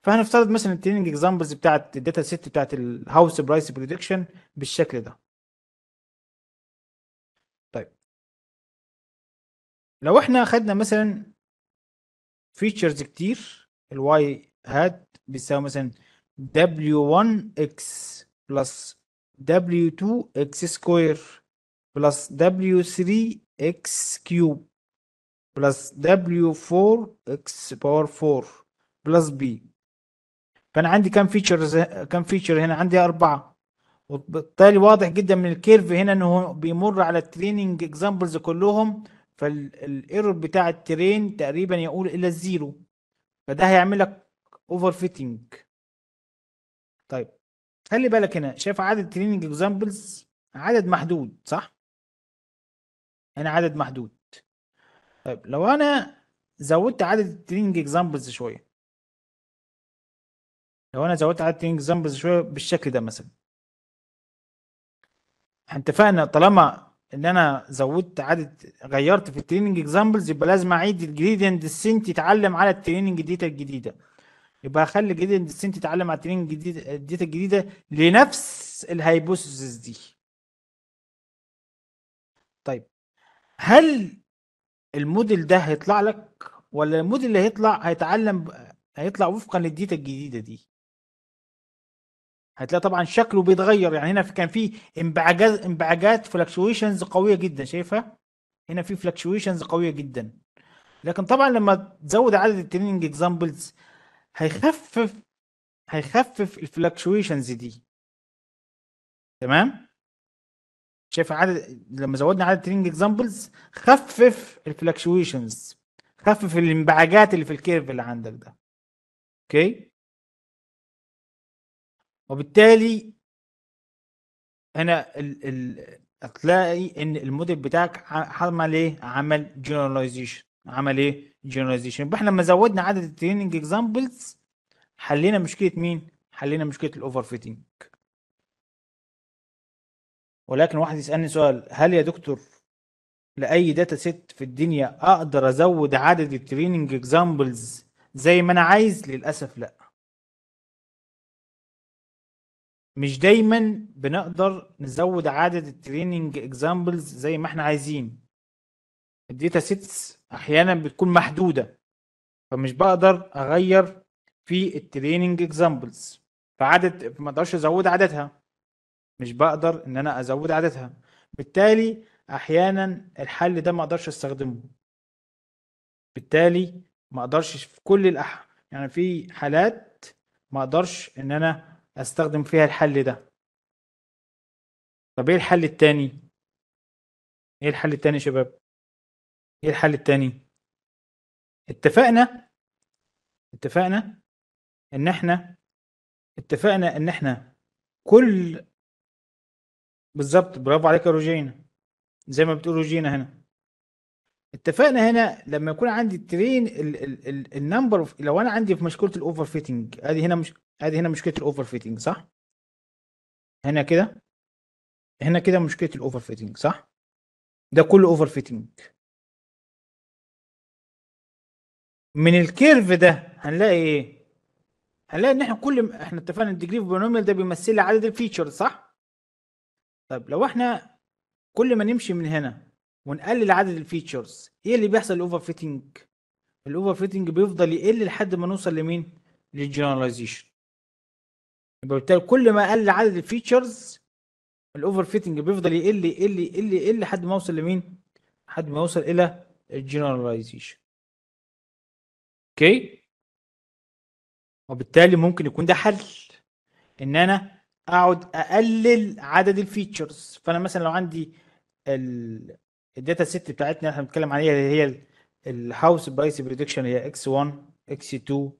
S1: فهنفترض مثلا التريننج اكزامبلز بتاعت الداتا سيت بتاعت الهاوس برايس
S2: بريدكشن بالشكل ده لو احنا اخذنا مثلا فيتشرز كتير
S1: الواي هات بيساوي مثلا w1x plus w2x سكوير plus w3x كيوب plus w4x باور 4 بلس b فانا عندي كم فيتشر كم فيتشر هنا عندي اربعه وبالتالي واضح جدا من الكيرف هنا انه بيمر على التريننج اكزامبلز كلهم فالايرور بتاع الترين تقريبا يقول الى الزيرو فده هيعمل لك اوفر فيتنج طيب خلي بالك هنا شايف عدد تريننج اكزامبلز عدد محدود صح هنا عدد محدود طيب لو انا زودت عدد التريننج اكزامبلز شويه
S2: لو انا زودت عدد التريننج اكزامبلز شويه بالشكل ده مثلا احنا اتفقنا طالما ان انا زودت عدد
S1: غيرت في التريننج اكزامبلز يبقى لازم اعيد الجريدينت السنت يتعلم على التريننج ديتا الجديده يبقى اخلي الجريدينت السنت يتعلم على التريننج الجديد الديتا الجديده لنفس الهايبوثيسز دي طيب هل الموديل ده هيطلع لك ولا الموديل اللي هيطلع هيتعلم هيطلع وفقا للديتا الجديده دي هتلاقي طبعا شكله بيتغير يعني هنا كان في انبعاجات انبعاجات فلكشويشنز قويه جدا شايفها هنا في فلكشويشنز قويه جدا لكن طبعا لما تزود عدد التريننج اكزامبلز هيخفف هيخفف الفلكشويشنز دي تمام شايف عدد لما زودنا عدد التريننج اكزامبلز خفف الفلكشويشنز خفف الانبعاجات اللي في الكيرف اللي عندك ده
S2: اوكي وبالتالي هنا ال ال هتلاقي ان الموديل بتاعك عمل
S1: ايه؟ عمل جنراليزيشن عمل ايه؟ جنراليزيشن يبقى احنا لما زودنا عدد التريننج اكزامبلز حلينا مشكله مين؟ حلينا مشكله الاوفر فيتنج ولكن واحد يسالني سؤال هل يا دكتور لاي داتا سيت في الدنيا اقدر ازود عدد التريننج اكزامبلز زي ما انا عايز؟ للاسف لا مش دايما بنقدر نزود عدد التريننج اكزامبلز زي ما احنا عايزين الداتا سيتس احيانا بتكون محدوده فمش بقدر اغير في التريننج اكزامبلز فعدد ما اقدرش ازود عددها مش بقدر ان انا ازود عددها بالتالي احيانا الحل ده ما اقدرش استخدمه بالتالي ما اقدرش في كل الأح يعني في حالات ما اقدرش ان انا استخدم فيها الحل ده
S2: طب ايه الحل التاني ايه الحل التاني يا شباب ايه الحل التاني اتفقنا اتفقنا ان احنا اتفقنا ان احنا كل
S1: بالظبط برافو عليك يا روجينا زي ما بتقول روجينا هنا اتفقنا هنا لما يكون عندي الترين النمبر لو انا عندي في مشكله الاوفر فيتنج ادي هنا مش ادي هنا مشكله الاوفر فيتنج صح هنا
S2: كده هنا كده مشكله الاوفر فيتنج صح ده كله اوفر فيتنج من الكيرف ده هنلاقي
S1: ايه هنلاقي ان احنا كل م... احنا اتفقنا ان الديجري بولينوميال ده بيمثل لي عدد الفيتشرز صح طب لو احنا كل ما نمشي من هنا ونقلل عدد الفيتشرز ايه اللي بيحصل الاوفر فيتنج الاوفر فيتنج بيفضل يقل لحد ما نوصل لمين للجنراليزيشن بالتالي كل ما قل عدد الفيتشرز الاوفر فيتنج بيفضل يقل يقل يقل يقل لحد ما اوصل لمين؟ لحد ما
S2: اوصل الى الجنراليزيشن. اوكي؟ وبالتالي ممكن يكون ده حل ان انا اقعد
S1: اقلل عدد الفيتشرز فانا مثلا لو عندي الداتا سيت بتاعتنا احنا بنتكلم عليها اللي هي الهاوس برايس بريدكشن هي اكس 1 اكس 2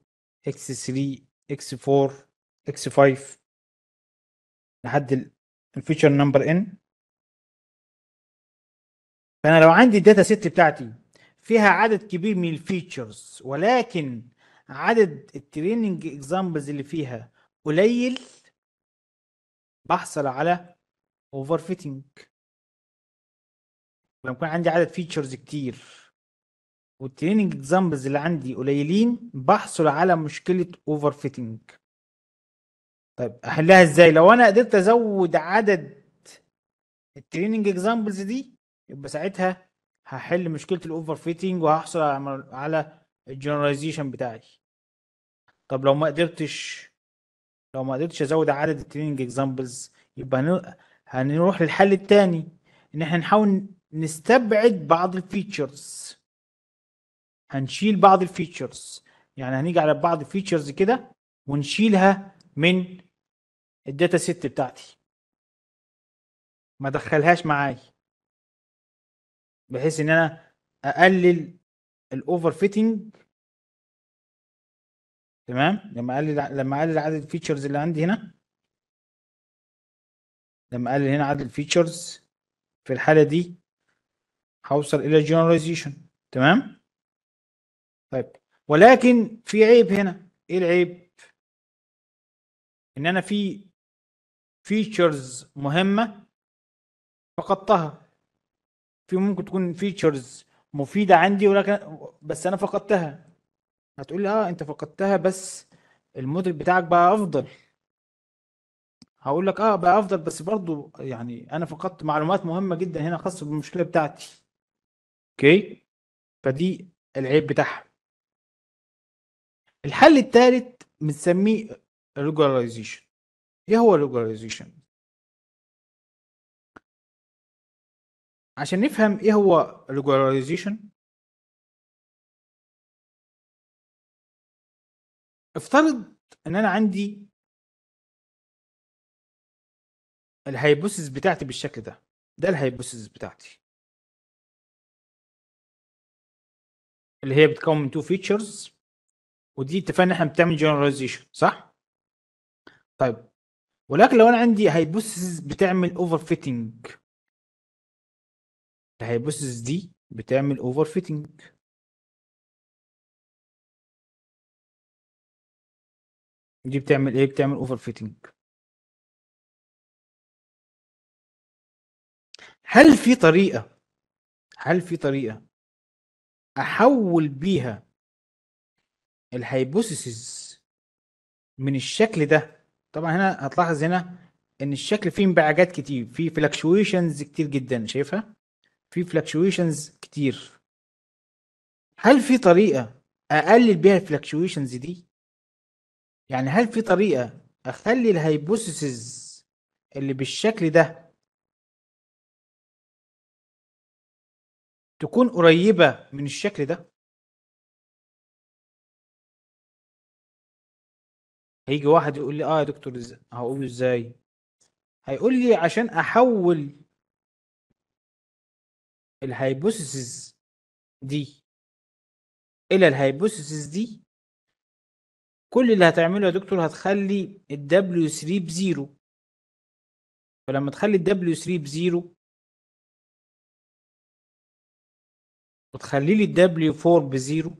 S2: اكس 3 اكس 4 اكس 5 لحد الفيتشر نمبر ان فانا لو عندي
S1: الداتا سيت بتاعتي فيها عدد كبير من الفيتشرز ولكن عدد التريننج اكزامبلز اللي فيها قليل بحصل على اوفر فيتنج لما يكون عندي عدد فيتشرز كتير والتريننج اكزامبلز اللي عندي قليلين بحصل على مشكله اوفر فيتنج طيب احلها ازاي لو انا قدرت ازود عدد التريننج اكزامبلز دي يبقى ساعتها هحل مشكله الاوفر فيتنج وهحصل على الجنراليزيشن بتاعي طب لو ما قدرتش لو ما قدرتش ازود عدد التريننج اكزامبلز يبقى هنروح للحل الثاني ان احنا نحاول نستبعد بعض الفيتشرز هنشيل بعض الفيتشرز يعني هنيجي على بعض
S2: الفيتشرز كده ونشيلها من الداتا ست بتاعتي ما ادخلهاش معاي بحيث ان انا اقلل الاوفر فيتنج تمام لما اقلل لما اقلل عدد الفيتشرز اللي عندي هنا
S1: لما اقلل هنا عدد الفيتشرز في الحاله دي هوصل الى
S2: جنراليزيشن تمام طيب ولكن في عيب هنا ايه العيب ان انا في فيتشرز مهمة فقدتها في ممكن تكون
S1: فيتشرز مفيدة عندي ولكن بس أنا فقدتها هتقول لي اه انت فقدتها بس الموديل بتاعك بقى افضل هقول لك اه بقى افضل بس برضو يعني انا فقدت معلومات مهمه جدا هنا خاصه بالمشكله بتاعتي اوكي فدي العيب بتاعها الحل
S2: الثالث بنسميه regularization ايه هو اللوجاريزيشن عشان نفهم ايه هو اللوجاريزيشن افترض ان انا عندي الهايبوسيس بتاعتي بالشكل ده ده الهايبوسيس بتاعتي اللي هي بتكون من تو فيتشرز ودي اتفقنا احنا بتعمل جنراليزيشن صح؟ طيب ولكن لو انا عندي هايبوسيس بتعمل اوفر فيتنج الهايبوسيس دي بتعمل اوفر فيتنج دي بتعمل ايه بتعمل اوفر فيتنج هل في طريقه هل في طريقه احول بيها الهايبوثيسز
S1: من الشكل ده طبعا هنا هتلاحظ هنا ان الشكل فيه انبعاجات كتير فيه فلكشويشنز كتير جدا شايفها فيه فلكشويشنز كتير هل في طريقه اقلل بيها الفلكشويشنز دي
S2: يعني هل في طريقه اخلي الهايبوثيسز اللي بالشكل ده تكون قريبه من الشكل ده هيجي واحد يقول لي اه يا دكتور إز- هقوله ازاي هيقول لي عشان احول الهايبوثيسز دي الى الهايبوثيسز دي كل اللي هتعمله يا دكتور هتخلي ال W3 بزيرو فلما تخلي ال W3 بزيرو وتخلي لي ال W4 بزيرو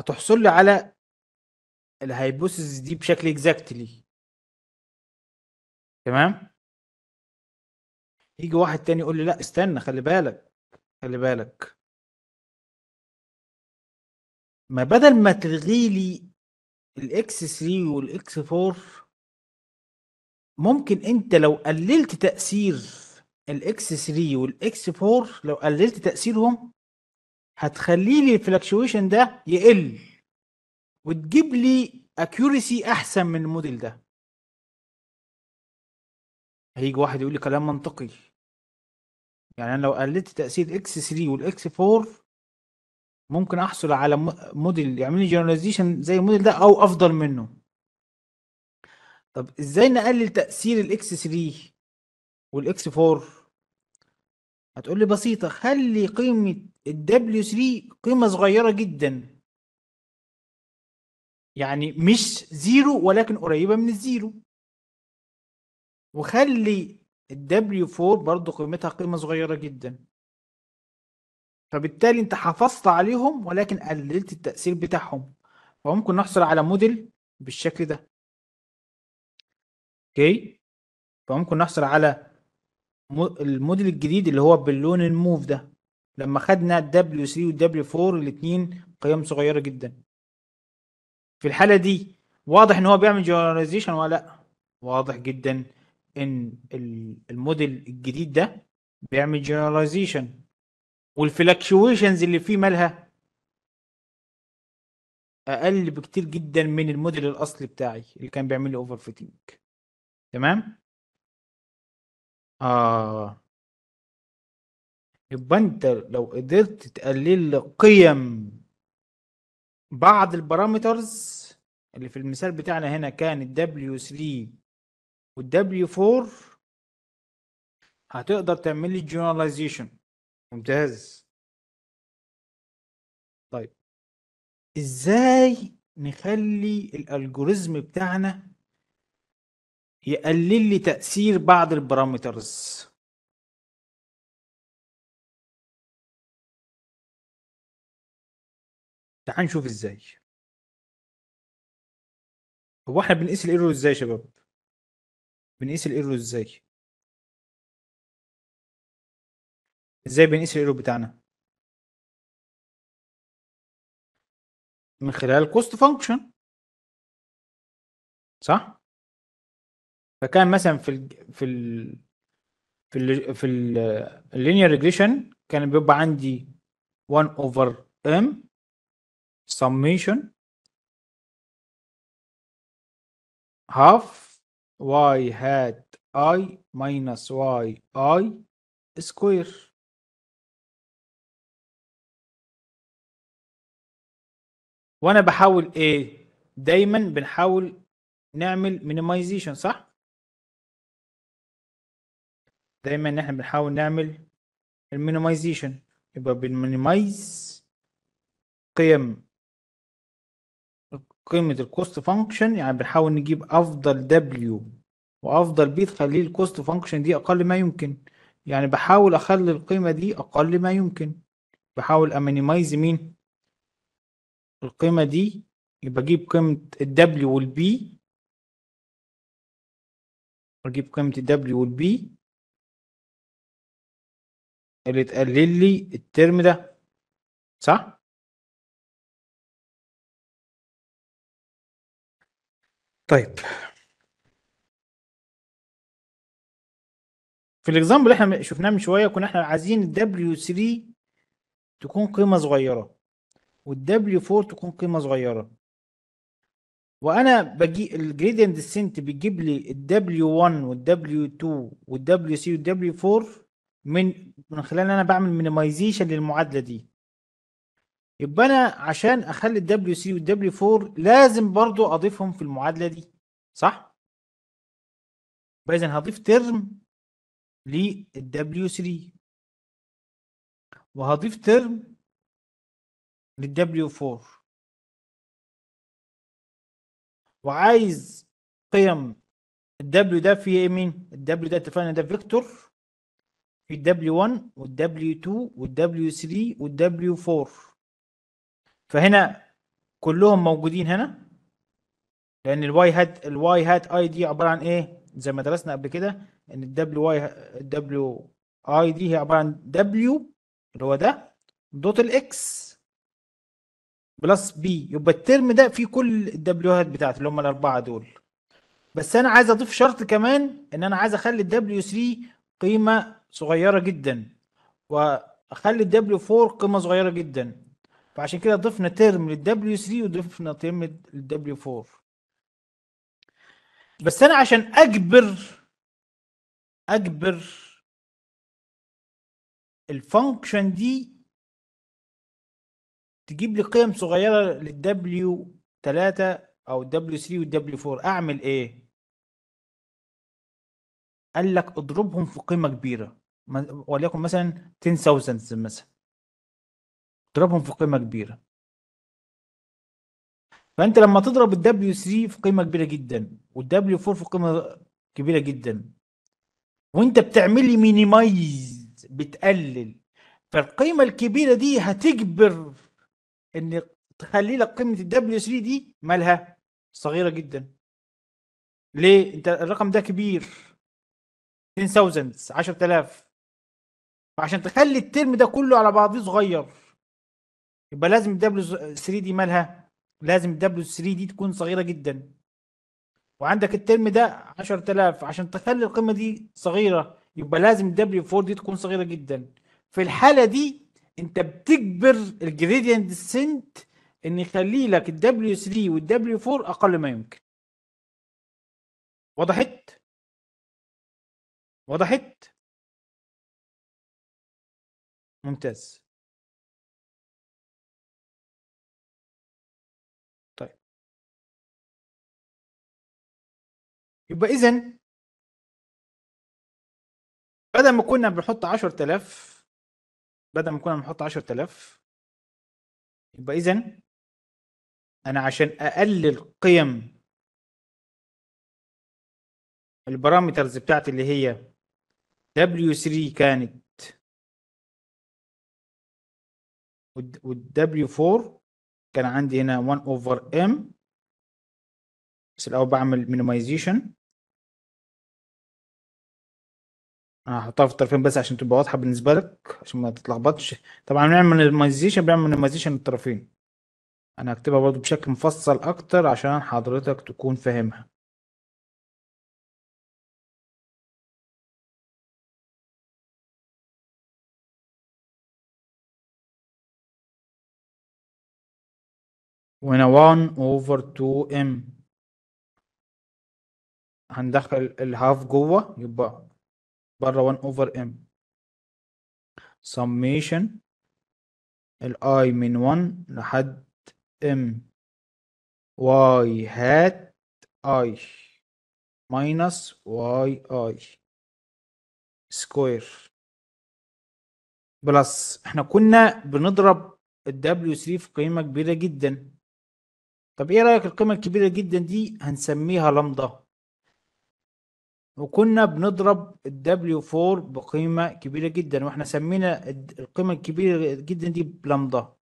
S2: هتحصل لي على الهايبوسيس دي بشكل اكزاكتلي تمام يجي واحد تاني يقول لي لا استنى خلي بالك خلي بالك ما بدل ما تلغي لي الاكس 3 والاكس 4 ممكن انت لو قللت تاثير
S1: الاكس 3 والاكس 4 لو قللت تاثيرهم هتخلي لي الفلكشويشن ده يقل وتجيب لي اكيورسي
S2: احسن من الموديل ده هيجي واحد يقول لي كلام منطقي يعني انا لو قللت تاثير اكس 3 والاكس 4
S1: ممكن احصل على موديل يعمل لي جنراليزيشن زي الموديل ده او افضل منه طب ازاي نقلل تاثير الاكس 3 والاكس 4 هتقول لي بسيطه خلي قيمه الدبليو 3
S2: قيمه صغيره جدا يعني مش زيرو ولكن قريبه من الزيرو وخلي الدبليو
S1: 4 برضه قيمتها قيمه صغيره جدا فبالتالي انت حافظت عليهم ولكن قللت التاثير بتاعهم فممكن نحصل على موديل بالشكل ده اوكي فممكن نحصل على الموديل الجديد اللي هو باللون الموف ده لما خدنا الدبليو 3 والدبليو 4 الاثنين قيم صغيره جدا في الحاله دي واضح ان هو بيعمل جنراليزيشن ولا لا واضح جدا ان الموديل الجديد ده بيعمل جنراليزيشن والفلكشويشنز اللي فيه
S2: مالها اقل بكتير جدا من الموديل الاصلي بتاعي اللي كان بيعمل لي اوفر فيتنج تمام اه يبقى انت لو قدرت تقلل
S1: قيم بعض البارامترز اللي في المثال بتاعنا
S2: هنا كان ال W3 وال W4 هتقدر تعمل لي جنراليزيشن ممتاز طيب ازاي نخلي الالجوريزم بتاعنا يقلل لي تأثير بعض البارامترز تعال نشوف ازاي هو احنا بنقيس الايرور ازاي يا شباب بنقيس الايرور ازاي ازاي بنقيس الايرور بتاعنا من خلال كوست فانكشن صح فكان مثلا في الـ في الـ
S1: في الـ في اللينير ريجريشن كان بيبقى عندي 1 اوفر
S2: ام summation half y hat i minus y i square وانا بحاول ايه دايما بنحاول نعمل مينيمايزيشن صح
S1: دايما احنا بنحاول نعمل المينيمايزيشن يبقى بنمينيمايز قيم قيمه الكوست فانكشن يعني بنحاول نجيب افضل دبليو وافضل بي تخليه الكوست فانكشن دي اقل ما يمكن يعني بحاول اخلي القيمه دي اقل ما يمكن بحاول امينيمايز
S2: مين القيمه دي يبقى اجيب قيمه الدبليو والبي اجيب قيمه الدبليو والبي اللي تقلل لي الترم ده صح طيب في
S1: الاكزامبل اللي احنا شفناه من شويه كنا احنا عايزين الدبليو 3 تكون قيمه صغيره والدبليو 4 تكون قيمه صغيره وانا بجي الجريدينت ديسنت بيجيب لي الدبليو 1 والدبليو 2 والدبليو 3 والدبليو 4 من من خلال انا بعمل مينيمايزيشن للمعادله دي يبقى انا عشان اخلي الدبليو سي والدبليو 4 لازم برضو اضيفهم في المعادله
S2: دي صح فاذا هضيف ترم للدبليو 3 وهضيف ترم للدبليو 4 وعايز قيم الدبليو ده في إيه؟ مين الدبليو ده اتفقنا ده فيكتور
S1: في الدبليو 1 والدبليو 2 والدبليو 3 والدبليو 4 فهنا كلهم موجودين هنا لان الواي هات الواي هات اي دي عباره عن ايه زي ما درسنا قبل كده ان الدبليو واي الدبليو اي دي هي عباره عن دبليو اللي هو ده دوت الاكس بلس بي يبقى الترم ده فيه كل الدبليوهات بتاعته اللي هم الاربعه دول بس انا عايز اضيف شرط كمان ان انا عايز اخلي الدبليو 3 قيمه صغيره جدا واخلي الدبليو 4 قيمه صغيره جدا فعشان كده ضفنا ترم للدبليو 3 وضفنا ترم للدبليو 4
S2: بس انا عشان اجبر اجبر الفانكشن دي تجيب لي قيم صغيره للدبليو 3 او الدبليو 3 والدبليو
S1: 4 اعمل ايه قال لك اضربهم في قيمه كبيره وليكن مثلا 10000 مثلا تضربهم في قيمه كبيره فانت لما تضرب الدبليو 3 في قيمه كبيره جدا والدبليو 4 في قيمه كبيره جدا وانت بتعمل لي مينيمايز بتقلل فالقيمه الكبيره دي هتجبر ان تخلي لك قيمه الدبليو 3 دي مالها صغيره جدا
S2: ليه انت الرقم ده كبير 10000 10000 فعشان تخلي الترم ده كله على بعضيه صغير
S1: يبقى لازم الدبليو 3 دي مالها لازم الدبليو 3 دي تكون صغيره جدا وعندك الترم ده 10000 عشان تخلي القمه دي صغيره يبقى لازم الدبليو 4 دي تكون صغيره جدا في الحاله دي انت بتجبر الجريدينت
S2: سنت ان يخلي لك الدبليو 3 والدبليو 4 اقل ما يمكن وضحت وضحت ممتاز يبقى اذا بدل ما كنا بنحط 10000 بدل ما كنا بنحط 10000 يبقى اذا انا عشان اقلل قيم البارامترز بتاعتي اللي هي W3 كانت وال W4 كان عندي هنا 1 over M بس الاول بعمل minimization هحطها
S1: في الطرفين بس عشان تبقى واضحه بالنسبه لك عشان ما تتلخبطش طبعا بنعمل مينيمايزيشن بنعمل مينيمايزيشن
S2: للطرفين انا هكتبها برضو بشكل مفصل اكتر عشان حضرتك تكون فاهمها وهنا 1 اوفر 2 ام هندخل الهاف جوه يبقى بره 1 اوفر ام سميشن الاي من
S1: 1 لحد ام واي هات اي ماينس واي اي سكوير بلس احنا كنا بنضرب الدبليو 3 في قيمة كبيرة جدا طب ايه رأيك القيمة الكبيرة جدا دي هنسميها لمضه وكنا بنضرب الدبليو 4 بقيمه كبيره جدا واحنا سمينا القيمه الكبيره جدا دي بلمضه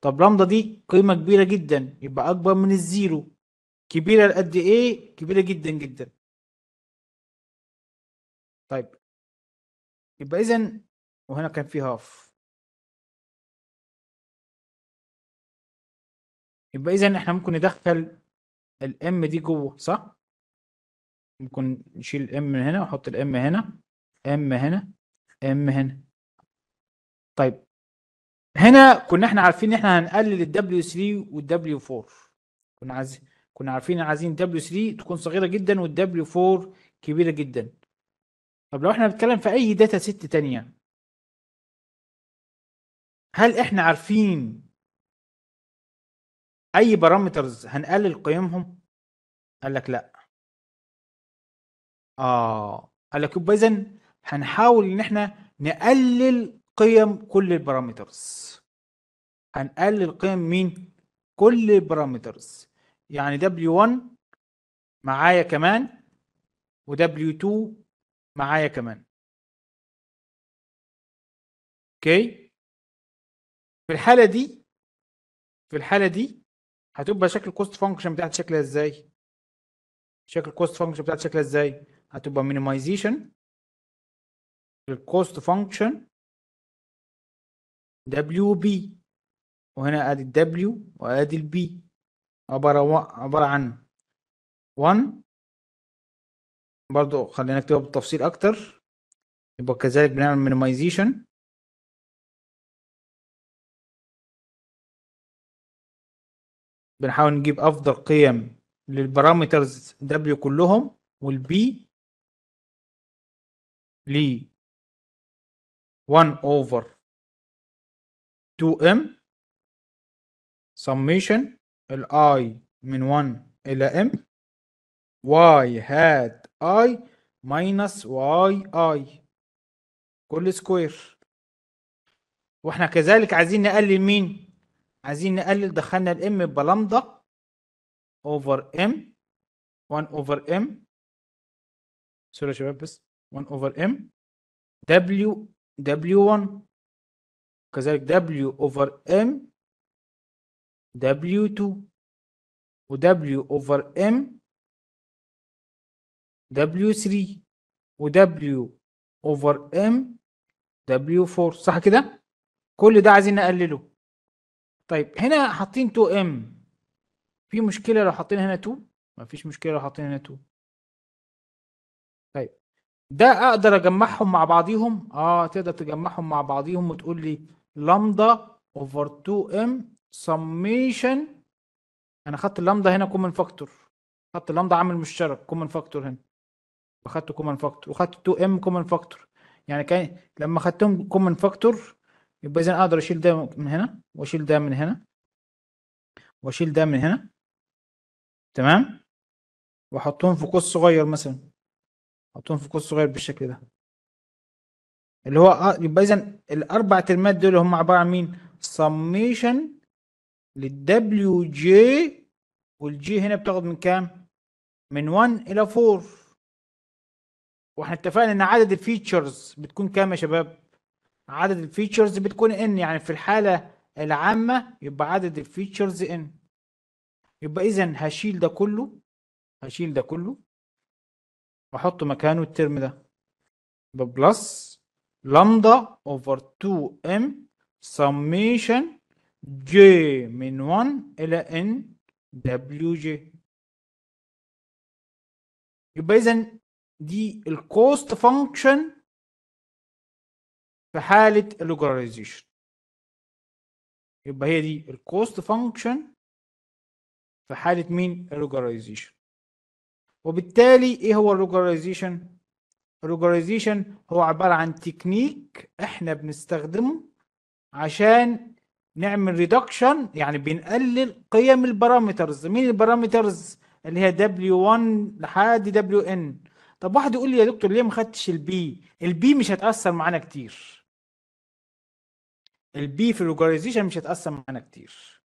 S2: طب لمضه دي قيمه كبيره جدا يبقى اكبر من الزيرو كبيره لقد ايه كبيره جدا جدا طيب يبقى اذا وهنا كان في هاف يبقى اذا احنا ممكن ندخل الام دي جوه
S1: صح ممكن نشيل ام من هنا واحط الام هنا ام هنا ام هنا طيب هنا كنا احنا عارفين ان احنا هنقلل w 3 w 4 كنا عايزين كنا عارفين عايزين w 3 تكون صغيره جدا w 4 كبيره جدا طب لو احنا بنتكلم في اي
S2: داتا ست تانية هل احنا عارفين اي بارامترز هنقلل قيمهم قال لك لا اه قال لك يبقى اذا هنحاول
S1: ان احنا نقلل قيم كل البارامترز هنقلل قيم مين كل البارامترز يعني W1
S2: معايا كمان و W2 معايا كمان اوكي في الحالة دي في الحالة دي هتبقى شكل كوست فانكشن بتاعت شكلها ازاي شكل كوست فانكشن بتاعت شكلها ازاي هتبقى minimization للكوست فانكشن دبليو بي
S1: وهنا ادي الدبليو وادي البي عبارة عبارة عن
S2: 1 برضو خلينا نكتبها بالتفصيل اكتر يبقى كذلك بنعمل مينيمايزيشن بنحاول نجيب افضل قيم للبارامترز دبليو كلهم والبي لي 1 over 2m summation ال i من 1 إلى m
S1: y hat i minus y i كل سكوير واحنا كذلك عايزين نقلل مين
S2: عايزين نقلل دخلنا الام بلمضة over m 1 over m سوري يا شباب بس 1 over m w w1 كذلك w over m w2 و w over m w3 و w over m w4 صح كده كل ده عايزين نقلله
S1: طيب هنا حاطين 2 m في مشكله لو حاطين هنا 2 مفيش مشكله لو حاطين هنا 2 طيب ده اقدر اجمعهم مع بعضيهم اه تقدر تجمعهم مع بعضيهم وتقول لي لامدا اوفر 2 ام سميشن انا خدت اللامدا هنا كومن فاكتور خدت اللامدا عامل مشترك كومن فاكتور هنا واخدت كومن فاكتور وخدت 2 ام كومن فاكتور يعني كان لما خدتهم كومن فاكتور يبقى اذا اقدر اشيل ده من هنا واشيل ده من
S2: هنا واشيل ده من هنا تمام واحطهم في قوس صغير مثلا حطهم في قوس صغير بالشكل ده
S1: اللي هو آه يبقى اذا الاربع ترمات دول هم عباره عن مين سميشن للدبليو جي والجي هنا بتاخد من كام من 1 الى 4 واحنا اتفقنا ان عدد الفيتشرز بتكون كام يا شباب عدد الفيتشرز بتكون ان يعني في الحاله العامه يبقى عدد الفيتشرز ان يبقى اذا هشيل ده كله هشيل ده كله واحط مكانه الترم ده بلس لامدا اوفر 2 ام سميشن j
S2: من 1 الى n wj يبقى اذا دي الكوست فانكشن في حاله اللوجرايزيشن يبقى هي دي الكوست فانكشن في حاله مين اللوجرايزيشن
S1: وبالتالي ايه هو الريجولايزيشن الريجولايزيشن هو عباره عن تكنيك احنا بنستخدمه عشان نعمل ريدكشن يعني بنقلل قيم البارامترز مين البارامترز اللي هي W1 لحد WN طب واحد يقول لي يا دكتور ليه ما خدتش البي البي مش هتأثر معانا كتير البي في الريجولايزيشن مش هتأثر معانا كتير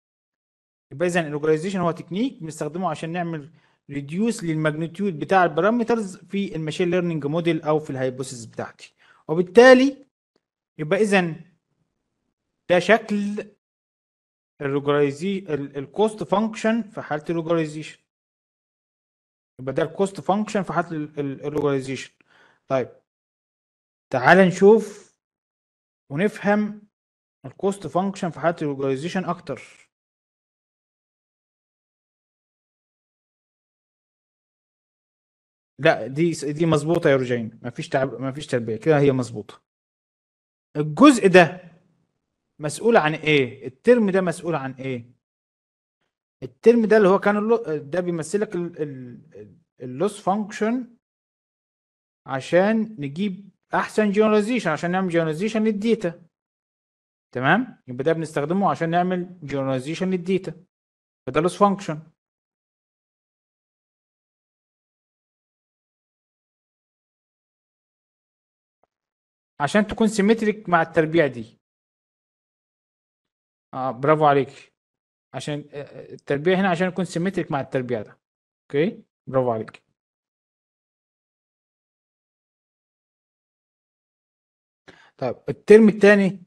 S1: يبقى اذا الريجولايزيشن هو تكنيك بنستخدمه عشان نعمل ريديوس للماجنتيود بتاع البارامترز في الماشين ليرنينج موديل او في الهايبوثيسيس بتاعتي وبالتالي يبقى اذا ده شكل الريجولايزي الكوست فانكشن في حاله الريجولايزيشن يبقى ده الكوست فانكشن في حاله الريجولايزيشن طيب تعال
S2: نشوف ونفهم الكوست فانكشن في حاله الريجولايزيشن اكتر لا دي دي مظبوطه يا روجين ما فيش تعب ما فيش تلبيه كده هي مظبوطه
S1: الجزء ده مسؤول عن ايه الترم ده مسؤول عن ايه الترم ده اللي هو كان ده بيمثلك اللوس فانكشن عشان نجيب احسن جنراليزيشن عشان نعمل جنراليزيشن للديتا تمام يبقى ده بنستخدمه عشان نعمل
S2: جنراليزيشن للديتا فده لوس فانكشن عشان تكون سيمتريك مع التربيع دي اه برافو عليك عشان آه، آه، التربيع هنا عشان يكون سيمتريك مع التربيع ده اوكي برافو عليك طيب الترم الثاني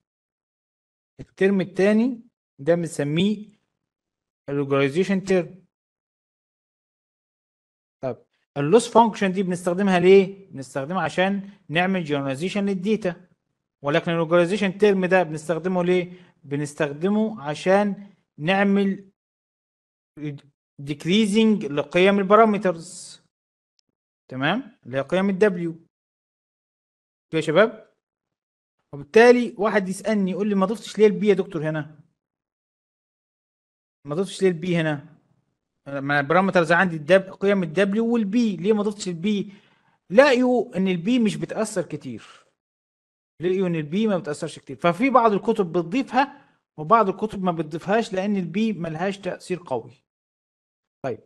S2: الترم الثاني ده بنسميه اللوجرايزيشن تيرم
S1: اللوس فانكشن دي بنستخدمها ليه؟ بنستخدمها عشان نعمل جنراليزيشن للديتا ولكن اللوكاليزيشن تيرم ده بنستخدمه ليه؟ بنستخدمه عشان نعمل ديكريزنج لقيم البارامترز تمام؟ اللي هي قيم الدبليو كده يا شباب؟ وبالتالي واحد يسألني يقول لي ما ضفتش ليه البي يا دكتور هنا؟ ما ضفتش ليه البي هنا؟ ما البارامترز عندي الدب... قيم الدبليو والبي ليه ما ضفتش البي لقيوا ان البي مش بتاثر كتير لقيوا ان البي ما بتاثرش كتير ففي بعض الكتب بتضيفها وبعض الكتب ما بتضيفهاش لان البي ملهاش تاثير قوي طيب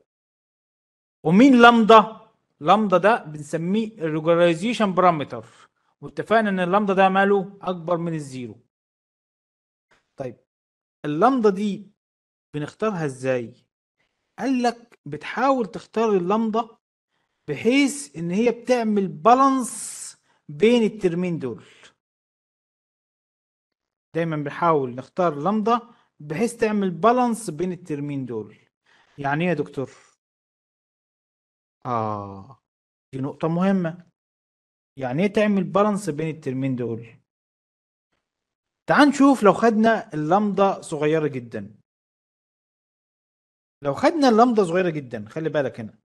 S1: ومين لامدا لامدا ده بنسميه الريجولايزيشن بارامتر واتفقنا ان اللامدا ده ماله اكبر من الزيرو طيب اللامدا دي بنختارها ازاي قال لك بتحاول تختار اللمضة بحيث ان هي بتعمل بالانس بين الترمين دول دايما بنحاول نختار لمضة بحيث تعمل بالانس بين الترمين دول يعني ايه يا دكتور اه دي نقطة مهمة يعني ايه تعمل بالانس بين الترمين
S2: دول تعال نشوف لو خدنا اللمضة صغيرة جدا لو خدنا اللمضه صغيره جدا خلي بالك هنا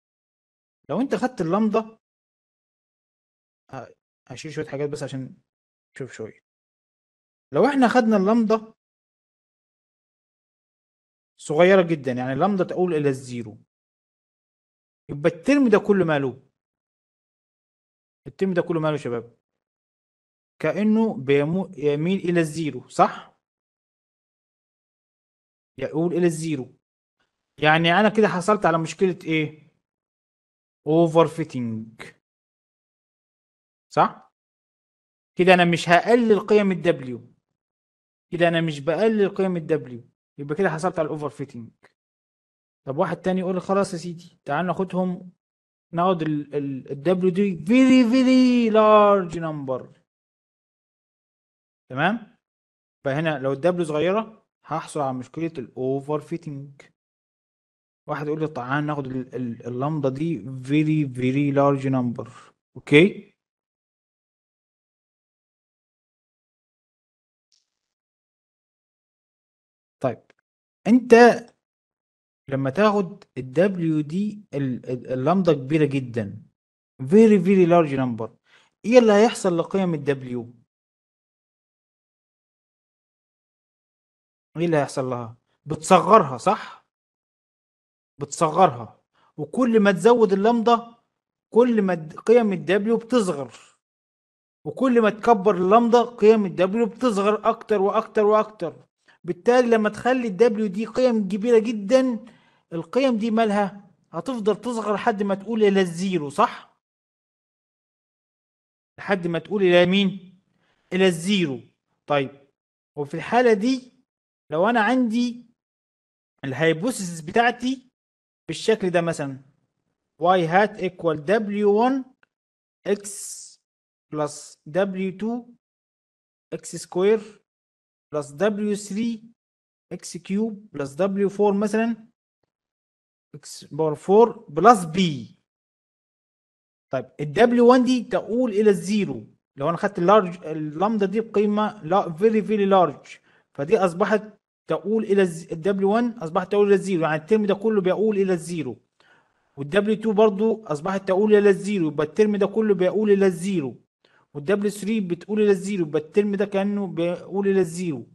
S2: لو انت خدت اللمضه هشيل شويه حاجات بس عشان تشوف شويه لو احنا خدنا اللمضه صغيره جدا يعني اللمضه تقول الى الزيرو يبقى الترم ده كله ماله الترم ده كله ماله يا شباب كانه بيمو يميل الى الزيرو صح يقول الى الزيرو يعني انا كده حصلت على مشكله ايه اوفر فيتنج صح كده انا مش هقلل قيم الدبليو كده انا مش بقلل قيم الدبليو يبقى كده
S1: حصلت على الاوفر فيتنج طب واحد تاني يقول لي خلاص يا سيدي تعال ناخدهم ناخد الدبليو دي فيري فيري لارج نمبر تمام فهنا لو الدبليو صغيره هحصل على مشكله الاوفر فيتنج واحد يقول لي تعال ناخد اللمضه دي very
S2: very large number اوكي طيب انت لما تاخد الدبليو دي اللمضه كبيره جدا very very large number ايه اللي هيحصل لقيم الدبليو ايه اللي هيحصل لها بتصغرها صح بتصغرها وكل ما تزود اللمضة
S1: كل ما قيم الدبليو بتصغر وكل ما تكبر اللمضة قيم الدبليو بتصغر أكتر وأكتر وأكتر بالتالي لما تخلي الدبليو دي قيم كبيرة جدا القيم دي مالها هتفضل تصغر لحد ما تقول إلى الزيرو صح؟ لحد ما تقول إلى مين؟ إلى الزيرو طيب وفي الحالة دي لو أنا عندي الهايبوسيس بتاعتي بالشكل ده مثلا y hat equal w1 x plus w2 x square plus w3 x cube plus w4 مثلا x باور 4 plus b طيب ال w1 دي تقول الى الزيرو لو انا خدت اللارج اللامدا دي بقيمه لا فيري فيري لارج فدي اصبحت تقول الى الدبليو 1 اصبحت تقول الى الزيرو يعني الترم ده كله بيقول الى الزيرو والدبليو 2 برضو اصبحت تقول الى الزيرو يبقى الترم ده كله بيقول الى الزيرو والدبليو 3 بتقول الى الزيرو يبقى الترم ده كانه بيقول الى الزيرو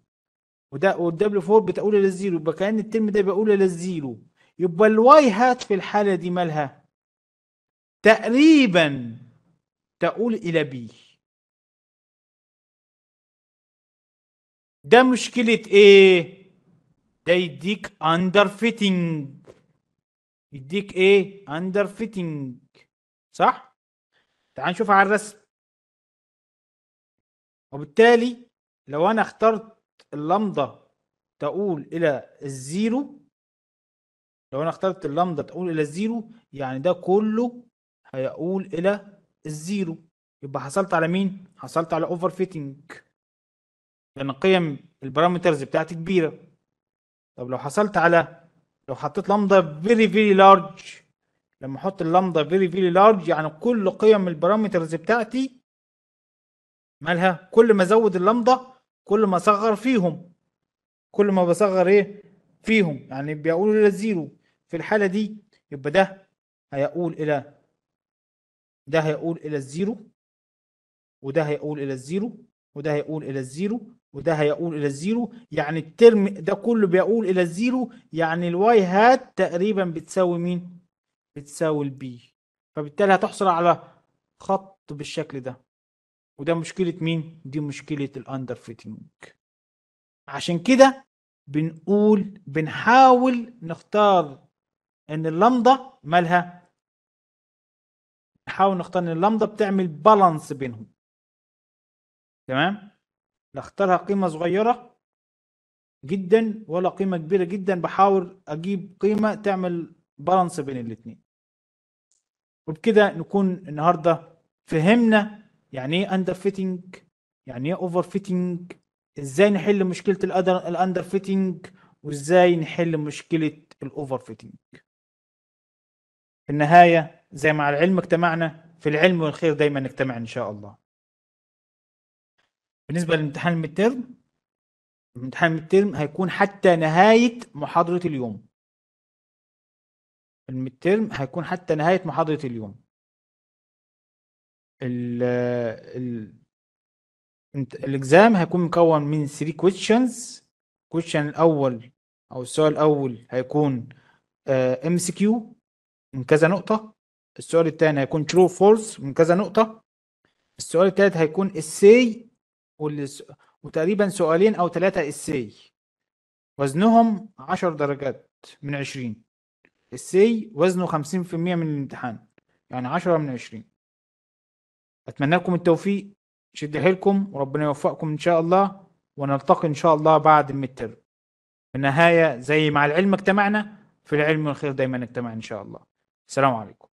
S1: وده والدبليو 4 بتقول الى الزيرو يبقى كان الترم ده بيقول الى الزيرو يبقى الواي هات في الحاله دي مالها
S2: تقريبا تقول الى بي ده مشكله ايه ده
S1: يديك اندر فيتنج يديك ايه اندر فيتنج صح تعال نشوف على الرسم وبالتالي لو انا اخترت اللمضه تقول الى الزيرو لو انا اخترت اللمضه تقول الى الزيرو يعني ده كله هيقول الى الزيرو يبقى حصلت على مين حصلت على اوفر فيتنج لان قيم البارامترز بتاعتي كبيره طب لو حصلت على لو حطيت لمضه فيري فيري لارج لما احط اللمضه فيري فيري لارج يعني كل قيم البارامترز بتاعتي مالها كل ما ازود اللمضه كل ما اصغر فيهم كل ما بصغر ايه فيهم يعني بيقول الى زيرو في الحاله دي يبقى ده هيقول الى ده هيقول الى الزيرو وده هيقول الى الزيرو وده هيقول الى الزيرو وده هيقول الى الزيرو يعني الترم ده كله بيقول الى الزيرو يعني الواي هات تقريبا بتساوي مين بتساوي البي فبالتالي هتحصل على خط بالشكل ده وده مشكلة مين دي مشكلة الاندر فيتنج عشان كده بنقول بنحاول نختار ان اللمضة مالها نحاول نختار ان اللمضة بتعمل بالانس بينهم تمام نختارها قيمه صغيره جدا ولا قيمه كبيره جدا بحاول اجيب قيمه تعمل بالانس بين الاثنين وبكده نكون النهارده فهمنا يعني ايه اندر فيتنج يعني ايه اوفر فيتنج ازاي نحل مشكله الاندر فيتنج وازاي نحل مشكله الاوفر فيتنج في النهايه زي على العلم اجتمعنا في العلم والخير دايما نجتمع ان شاء الله بالنسبه لامتحان الميد امتحان الميد هيكون حتى نهايه
S2: محاضره اليوم الميد هيكون حتى نهايه محاضره اليوم ال ال
S1: الاكزام هيكون مكون من 3 questions الكويشن الاول او السؤال الاول هيكون ام سي كيو من كذا نقطه السؤال الثاني هيكون ترو فولس من كذا نقطه السؤال الثالث هيكون اساي واللي وتقريبا سؤالين او ثلاثه اساي وزنهم 10 درجات من 20 السي وزنه 50% من الامتحان يعني 10 من 20 اتمنى لكم التوفيق شد حيلكم وربنا يوفقكم ان شاء الله ونلتقي ان شاء الله بعد المتر في النهايه زي مع العلم اجتمعنا في العلم والخير دايما اجتمع ان شاء الله السلام عليكم